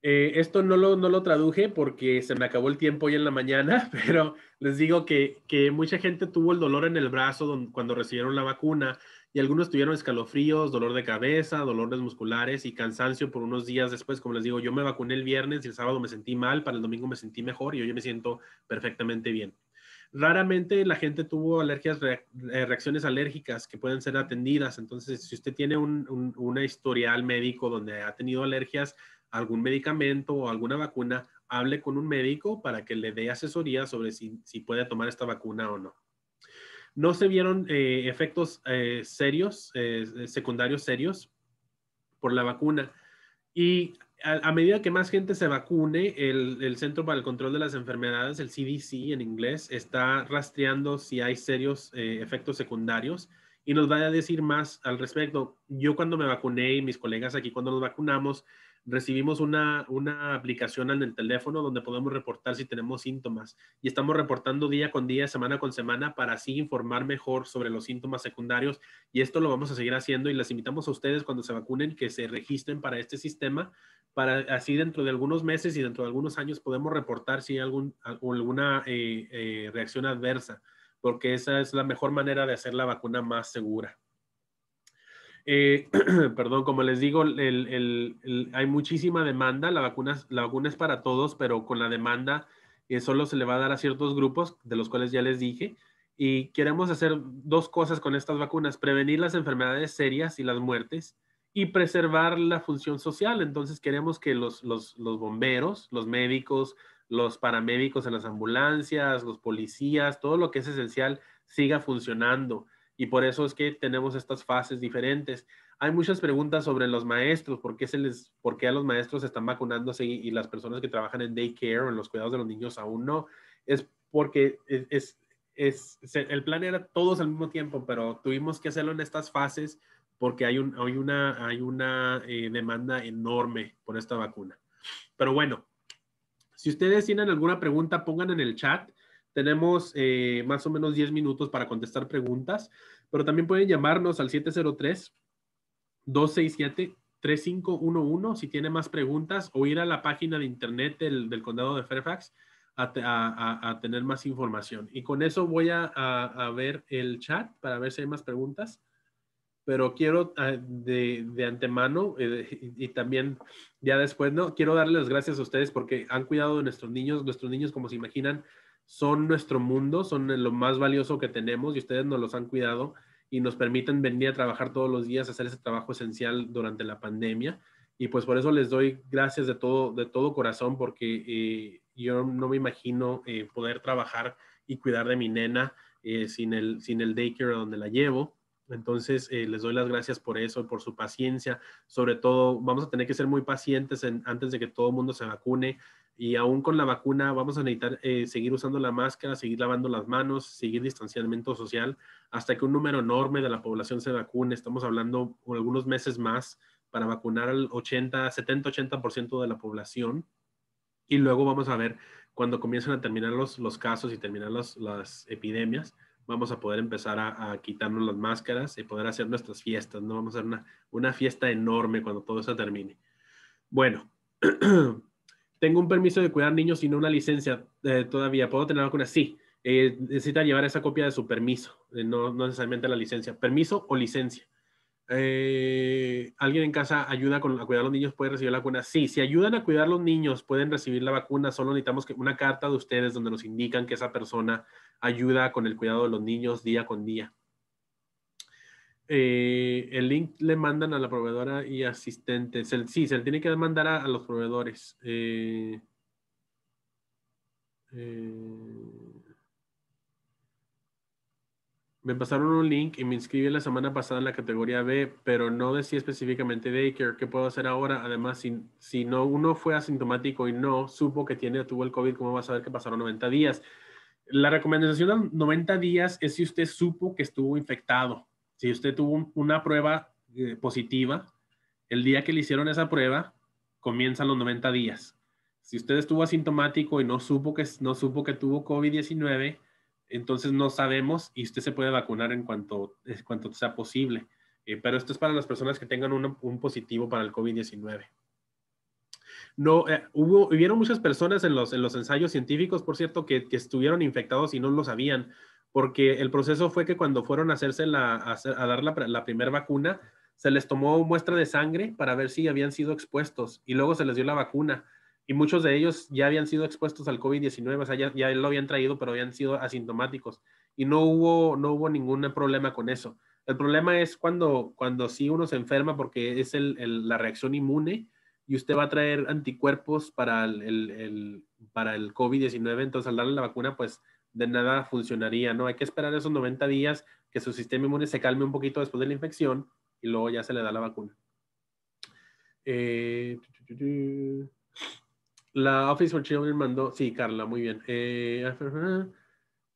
Eh, esto no lo, no lo traduje porque se me acabó el tiempo hoy en la mañana, [laughs] pero les digo que, que mucha gente tuvo el dolor en el brazo cuando recibieron la vacuna y algunos tuvieron escalofríos, dolor de cabeza, dolores musculares y cansancio por unos días después. Como les digo, yo me vacuné el viernes y el sábado me sentí mal, para el domingo me sentí mejor y hoy me siento perfectamente bien. Raramente la gente tuvo alergias, eh, reacciones alérgicas que pueden ser atendidas. Entonces, si usted tiene un, una historial médico donde ha tenido alergias a algún medicamento o alguna vacuna, hable con un médico para que le dé asesoría sobre si puede tomar esta vacuna o no. No se vieron eh, efectos eh, serios, eh, secundarios serios por la vacuna. Y a, medida que más gente se vacune, el, Centro para el Control de las Enfermedades, el CDC en inglés, está rastreando si hay serios efectos secundarios y nos va a decir más al respecto. Yo cuando me vacuné y mis colegas aquí cuando nos vacunamos, recibimos una, una, aplicación en el teléfono donde podemos reportar si tenemos síntomas y estamos reportando día con día, semana con semana para así informar mejor sobre los síntomas secundarios y esto lo vamos a seguir haciendo y les invitamos a ustedes cuando se vacunen que se registren para este sistema para así dentro de algunos meses y dentro de algunos años podemos reportar si hay algún, alguna eh, eh, reacción adversa porque esa es la mejor manera de hacer la vacuna más segura. Eh, [clears throat] perdón, como les digo, hay muchísima demanda, la vacuna, es para todos, pero con la demanda eh, solo se le va a dar a ciertos grupos, de los cuales ya les dije, y queremos hacer dos cosas con estas vacunas, prevenir las enfermedades serias y las muertes y preservar la función social. Entonces queremos que los bomberos, los médicos, los paramédicos en las ambulancias, los policías, todo lo que es esencial siga funcionando y por eso es que tenemos estas fases diferentes. Hay muchas preguntas sobre los maestros, por qué, se les, por qué a los maestros están vacunándose y, las personas que trabajan en daycare o en los cuidados de los niños aún no. Es porque es, es, el plan era todos al mismo tiempo, pero tuvimos que hacerlo en estas fases porque hay, un, hay una, hay una eh, demanda enorme por esta vacuna. Pero bueno, si ustedes tienen alguna pregunta, pongan en el chat tenemos eh, más o menos 10 minutos para contestar preguntas, pero también pueden llamarnos al 703-267-3511 si tiene más preguntas o ir a la página de internet del, condado de Fairfax a, tener más información. Y con eso voy a, ver el chat para ver si hay más preguntas pero quiero eh, de, antemano eh, y, también ya después, ¿no? Quiero darles las gracias a ustedes porque han cuidado de nuestros niños. Nuestros niños, como se imaginan, son nuestro mundo, son lo más valioso que tenemos y ustedes nos los han cuidado y nos permiten venir a trabajar todos los días, hacer ese trabajo esencial durante la pandemia. Y pues por eso les doy gracias de todo, de todo corazón, porque eh, yo no me imagino eh, poder trabajar y cuidar de mi nena eh, sin, el, sin el daycare donde la llevo. Entonces, les doy las gracias por eso, por su paciencia. Sobre todo, vamos a tener que ser muy pacientes antes de que todo el mundo se vacune y aún con la vacuna vamos a necesitar eh, seguir usando la máscara, seguir lavando las manos, seguir distanciamiento social hasta que un número enorme de la población se vacune. Estamos hablando algunos meses más para vacunar al 80, 70, 80% de la población y luego vamos a ver cuando comiencen a terminar los, los casos y terminar las epidemias, vamos a poder empezar a, quitarnos las máscaras y poder hacer nuestras fiestas, ¿no? Vamos a hacer una, una fiesta enorme cuando todo eso termine. Bueno, [clears throat] tengo un permiso de cuidar niños y no una licencia eh, todavía, ¿puedo tener vacunas Sí, eh, necesita llevar esa copia de su permiso, eh, no, necesariamente la licencia, permiso o licencia. ¿Alguien en casa ayuda con, a cuidar a los niños? ¿Puede recibir la vacuna? Sí, si ayudan a cuidar a los niños, pueden recibir la vacuna, solo necesitamos una carta de ustedes donde nos indican que esa persona ayuda con el cuidado de los niños día con día. Eh, el link le mandan a la proveedora y asistente. sí, se le tiene que mandar a, los proveedores. Eh, eh, me pasaron un link y me inscribí la semana pasada en la categoría B, pero no decía específicamente daycare. ¿Qué puedo hacer ahora? Además, si, no uno fue asintomático y no supo que tiene tuvo el COVID, ¿cómo va a saber que pasaron 90 días? La recomendación de 90 días es si usted supo que estuvo infectado si usted tuvo una prueba eh, positiva, el día que le hicieron esa prueba, comienzan los 90 días. Si usted estuvo asintomático y no supo que, no supo que tuvo COVID-19, entonces no sabemos y usted se puede vacunar en cuanto, en cuanto sea posible. Eh, pero esto es para las personas que tengan un, positivo para el COVID-19. No, eh, hubo, hubieron muchas personas en los, en los ensayos científicos, por cierto, que, que estuvieron infectados y no lo sabían porque el proceso fue que cuando fueron a hacerse la, a, dar la, primera vacuna, se les tomó muestra de sangre para ver si habían sido expuestos y luego se les dio la vacuna. Y muchos de ellos ya habían sido expuestos al COVID-19, o sea, ya, lo habían traído, pero habían sido asintomáticos. Y no hubo, no hubo ningún problema con eso. El problema es cuando, cuando sí uno se enferma porque es la reacción inmune y usted va a traer anticuerpos para el, el para el COVID-19, entonces al darle la vacuna, pues de nada funcionaría, ¿no? Hay que esperar esos 90 días que su sistema inmune se calme un poquito después de la infección y luego ya se le da la vacuna. Eh, la Office for Children mandó, sí, Carla, muy bien. Eh,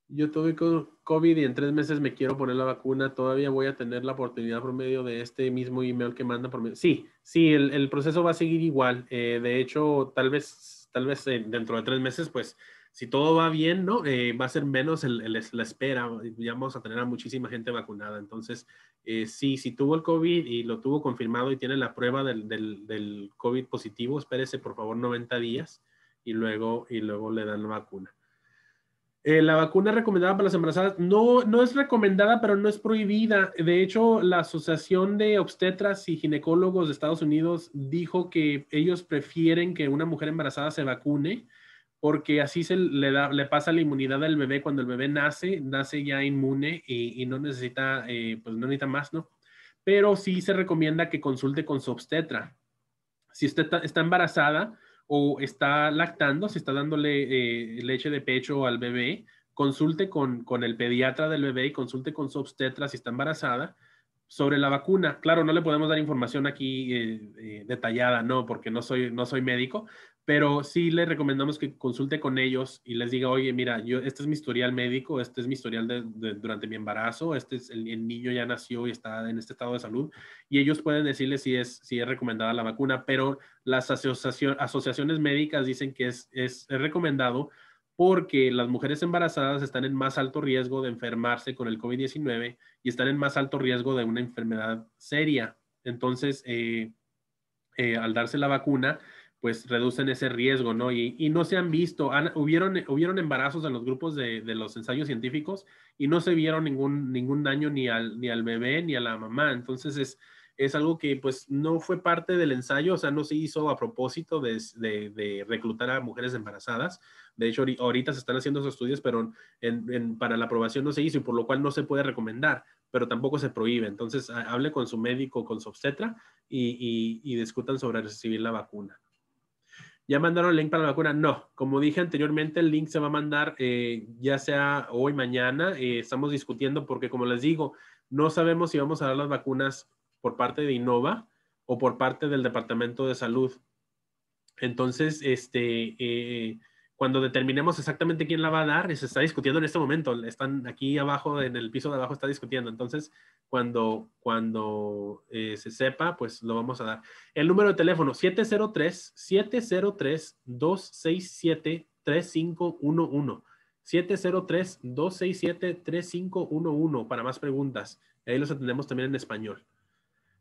yo tuve COVID y en tres meses me quiero poner la vacuna. Todavía voy a tener la oportunidad por medio de este mismo email que manda por medio. Sí, sí, el, proceso va a seguir igual. Eh, de hecho, tal vez, tal vez dentro de tres meses, pues si todo va bien, ¿no? Eh, va a ser menos la espera, ya vamos a tener a muchísima gente vacunada. Entonces, eh, sí, si tuvo el COVID y lo tuvo confirmado y tiene la prueba del, COVID positivo, espérese por favor 90 días y luego, y luego le dan la vacuna. Eh, la vacuna recomendada para las embarazadas no, no es recomendada, pero no es prohibida. De hecho, la Asociación de Obstetras y Ginecólogos de Estados Unidos dijo que ellos prefieren que una mujer embarazada se vacune porque así se le, da, le pasa la inmunidad al bebé cuando el bebé nace, nace ya inmune y, no necesita, eh, pues necesita más, ¿no? Pero sí se recomienda que consulte con su obstetra. Si usted está, embarazada o está lactando, si está dándole eh, leche de pecho al bebé, consulte con, el pediatra del bebé y consulte con su obstetra si está embarazada sobre la vacuna. Claro, no le podemos dar información aquí eh, detallada, no, porque no soy, no soy médico, pero sí le recomendamos que consulte con ellos y les diga, oye, mira, yo, este es mi historial médico, este es mi historial durante mi embarazo, este es el, niño ya nació y está en este estado de salud, y ellos pueden decirle si es, recomendada la vacuna, pero las asociaciones médicas dicen que es, recomendado porque las mujeres embarazadas están en más alto riesgo de enfermarse con el COVID-19 y están en más alto riesgo de una enfermedad seria. Entonces, eh, eh, al darse la vacuna, pues reducen ese riesgo, ¿no? Y, no se han visto, hubieron, hubieron embarazos en los grupos de, los ensayos científicos y no se vieron ningún, ningún daño ni al, ni al bebé ni a la mamá. Entonces es, algo que pues no fue parte del ensayo, o sea, no se hizo a propósito de, reclutar a mujeres embarazadas. De hecho, ahorita se están haciendo esos estudios, pero para la aprobación no se hizo y por lo cual no se puede recomendar, pero tampoco se prohíbe. Entonces, hable con su médico, con su obstetra y discutan sobre recibir la vacuna. ¿Ya mandaron el link para la vacuna? No, como dije anteriormente, el link se va a mandar eh, ya sea hoy, mañana. Eh, estamos discutiendo porque, como les digo, no sabemos si vamos a dar las vacunas por parte de Innova o por parte del Departamento de Salud. Entonces, este, eh, cuando determinemos exactamente quién la va a dar, se está discutiendo en este momento, están aquí abajo, en el piso de abajo está discutiendo, entonces cuando, cuando eh, se sepa, pues lo vamos a dar. El número de teléfono, 703-703-267-3511, 703-267-3511, para más preguntas, ahí los atendemos también en español.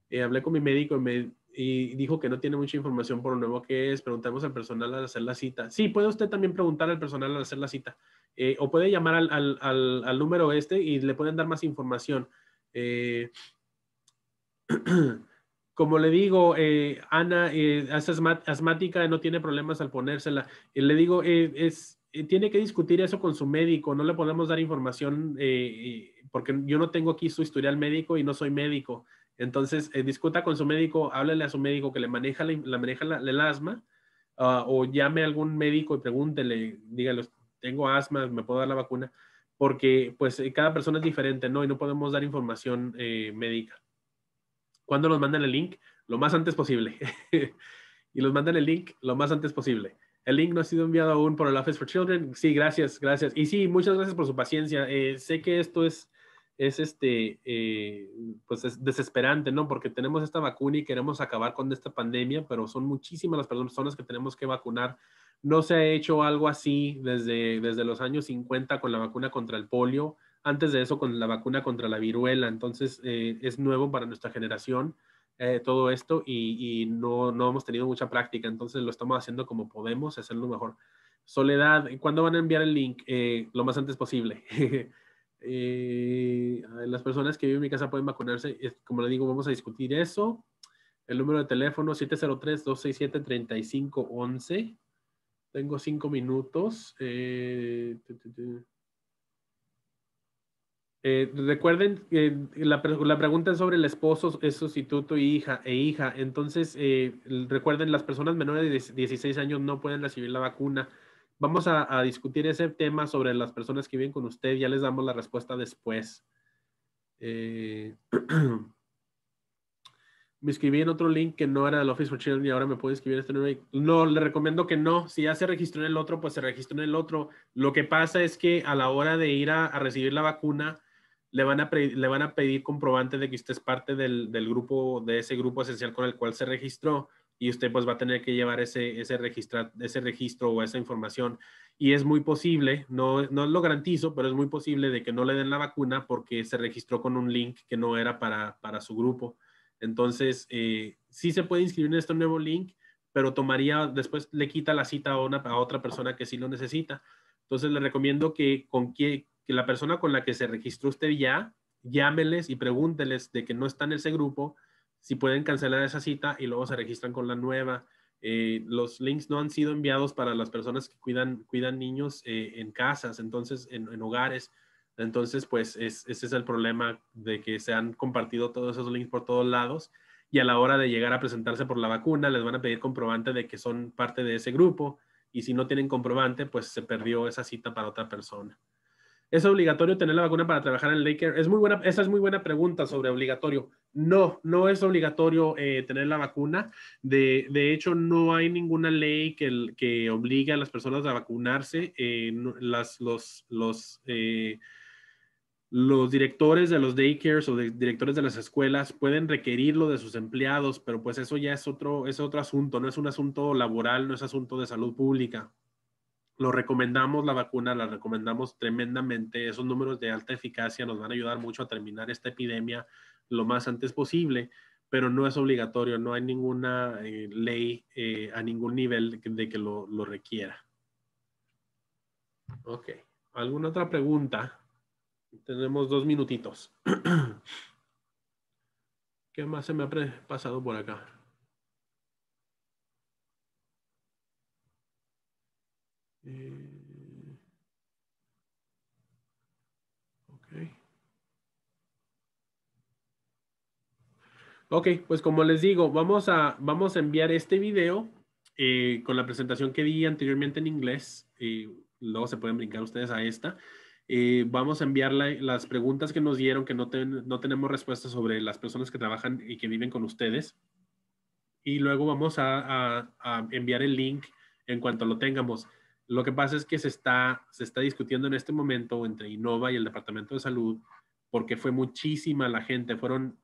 Eh, hablé con mi médico y me y dijo que no tiene mucha información por lo nuevo que es. Preguntamos al personal al hacer la cita. Sí, puede usted también preguntar al personal al hacer la cita. Eh, o puede llamar al, al, número este y le pueden dar más información. Eh, [clears throat] como le digo, eh, Ana es asmática, no tiene problemas al ponérsela. le digo, tiene que discutir eso con su médico. No le podemos dar información porque yo no tengo aquí su historial médico y no soy médico. Entonces, eh, discuta con su médico, háblele a su médico que le maneja, la, maneja el asma ah, o llame a algún médico y pregúntele, dígale, tengo asma, me puedo dar la vacuna, porque pues eh, cada persona es diferente, ¿no? Y no podemos dar información eh, médica. ¿Cuándo nos mandan el link? Lo más antes posible. [laughs] y los mandan el link lo más antes posible. El link no ha sido enviado aún por el Office for Children. Sí, gracias, gracias. Y sí, muchas gracias por su paciencia. sé que esto es es este, eh, pues es desesperante, ¿no? Porque tenemos esta vacuna y queremos acabar con esta pandemia, pero son muchísimas las personas que tenemos que vacunar. No se ha hecho algo así desde, desde los años 50 con la vacuna contra el polio, antes de eso con la vacuna contra la viruela, entonces eh, es nuevo para nuestra generación eh, todo esto y, y, no, no hemos tenido mucha práctica, entonces lo estamos haciendo como podemos, hacerlo mejor. Soledad, ¿cuándo van a enviar el link? lo más antes posible. [laughs] Eh, las personas que viven en mi casa pueden vacunarse. Como le digo, vamos a discutir eso. El número de teléfono 703-267-3511. Tengo cinco minutos. Eh, eh, recuerden, que la, pregunta es sobre el esposo, es sustituto y hija, e hija. Entonces, eh, recuerden, las personas menores de 16 años no pueden recibir la vacuna vamos a, discutir ese tema sobre las personas que viven con usted. Ya les damos la respuesta después. Eh, [clears throat] me escribí en otro link que no era del Office for Children y ahora me puedo escribir este nuevo. No, le recomiendo que no. Si ya se registró en el otro, pues se registró en el otro. Lo que pasa es que a la hora de ir a, recibir la vacuna, le van, a le van a pedir comprobante de que usted es parte del grupo, de ese grupo esencial con el cual se registró y usted pues va a tener que llevar ese, ese, ese registro o esa información. Y es muy posible, no, lo garantizo, pero es muy posible de que no le den la vacuna porque se registró con un link que no era para, su grupo. Entonces, eh, sí se puede inscribir en este nuevo link, pero tomaría, después le quita la cita a, una, otra persona que sí lo necesita. Entonces, le recomiendo que, con que, que la persona con la que se registró usted ya, llámeles y pregúnteles de que no está en ese grupo si pueden cancelar esa cita y luego se registran con la nueva. Eh, los links no han sido enviados para las personas que cuidan, cuidan niños eh, en casas, entonces en, hogares. Entonces, pues ese es el problema de que se han compartido todos esos links por todos lados y a la hora de llegar a presentarse por la vacuna les van a pedir comprobante de que son parte de ese grupo y si no tienen comprobante, pues se perdió esa cita para otra persona. ¿Es obligatorio tener la vacuna para trabajar en Laker? Es muy buena, esa es muy buena pregunta sobre obligatorio. No, no es obligatorio eh, tener la vacuna. De, de, hecho, no hay ninguna ley que, que obligue a las personas a vacunarse. Eh, los, los, eh, los directores de los daycares o de, directores de las escuelas pueden requerirlo de sus empleados, pero pues eso ya es otro, es otro asunto. No es un asunto laboral, no es asunto de salud pública. Lo recomendamos la vacuna, la recomendamos tremendamente. Esos números de alta eficacia nos van a ayudar mucho a terminar esta epidemia lo más antes posible, pero no es obligatorio, no hay ninguna eh, ley eh, a ningún nivel de que lo requiera. Ok, ¿alguna otra pregunta? Tenemos dos minutitos. [clears throat] ¿Qué más se me ha pasado por acá? Ok, pues como les digo, vamos a, vamos a enviar este video eh, con la presentación que di anteriormente en inglés. y luego se pueden brincar ustedes a esta. Eh, vamos a enviar las preguntas que nos dieron, que no, no tenemos respuestas sobre las personas que trabajan y que viven con ustedes. Y luego vamos a, a, enviar el link en cuanto lo tengamos. Lo que pasa es que se está, se está discutiendo en este momento entre Innova y el Departamento de Salud porque fue muchísima la gente, fueron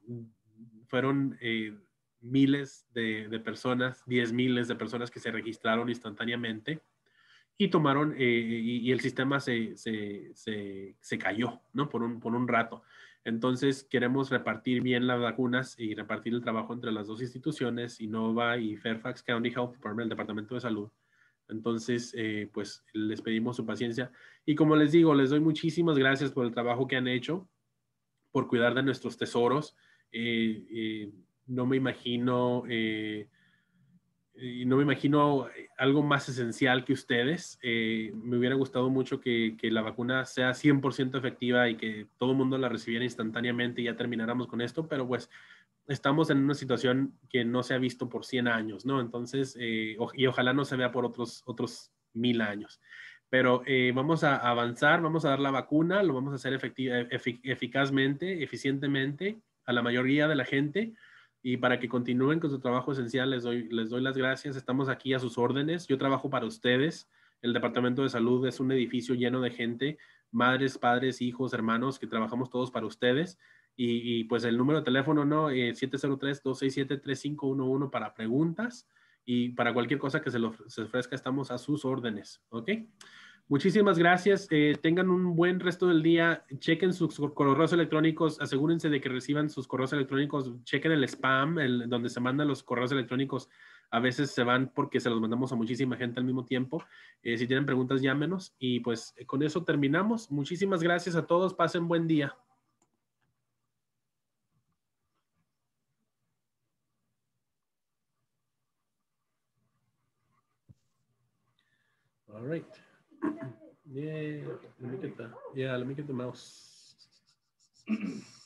fueron eh, miles de, personas, diez miles de personas que se registraron instantáneamente y tomaron, eh, y, el sistema se, cayó, ¿no? Por un, rato. Entonces, queremos repartir bien las vacunas y repartir el trabajo entre las dos instituciones, Innova y Fairfax County Health Department, el Departamento de Salud. Entonces, eh, pues les pedimos su paciencia. Y como les digo, les doy muchísimas gracias por el trabajo que han hecho, por cuidar de nuestros tesoros eh, eh, no me imagino eh, no me imagino algo más esencial que ustedes. me hubiera gustado mucho que, la vacuna sea 100% efectiva y que todo el mundo la recibiera instantáneamente y ya termináramos con esto, pero pues estamos en una situación que no se ha visto por 100 años, ¿no? Entonces, y ojalá no se vea por otros, otros mil años. Pero vamos a avanzar, vamos a dar la vacuna, lo vamos a hacer efectiva, eficazmente, eficientemente a la mayoría de la gente y para que continúen con su trabajo esencial les doy, les doy las gracias. Estamos aquí a sus órdenes. Yo trabajo para ustedes. El Departamento de Salud es un edificio lleno de gente, madres, padres, hijos, hermanos, que trabajamos todos para ustedes. Y, pues el número de teléfono, ¿no? Eh, 703-267-3511 para preguntas y para cualquier cosa que se, les ofrezca, estamos a sus órdenes, ¿ok? Muchísimas gracias. Eh, tengan un buen resto del día. Chequen sus correos electrónicos. Asegúrense de que reciban sus correos electrónicos. Chequen el spam, el, donde se mandan los correos electrónicos. A veces se van porque se los mandamos a muchísima gente al mismo tiempo. Eh, si tienen preguntas, llámenos. Y pues con eso terminamos. Muchísimas gracias a todos. Pasen buen día. All right. Yeah, let me get the yeah, let me get the mouse. [clears throat]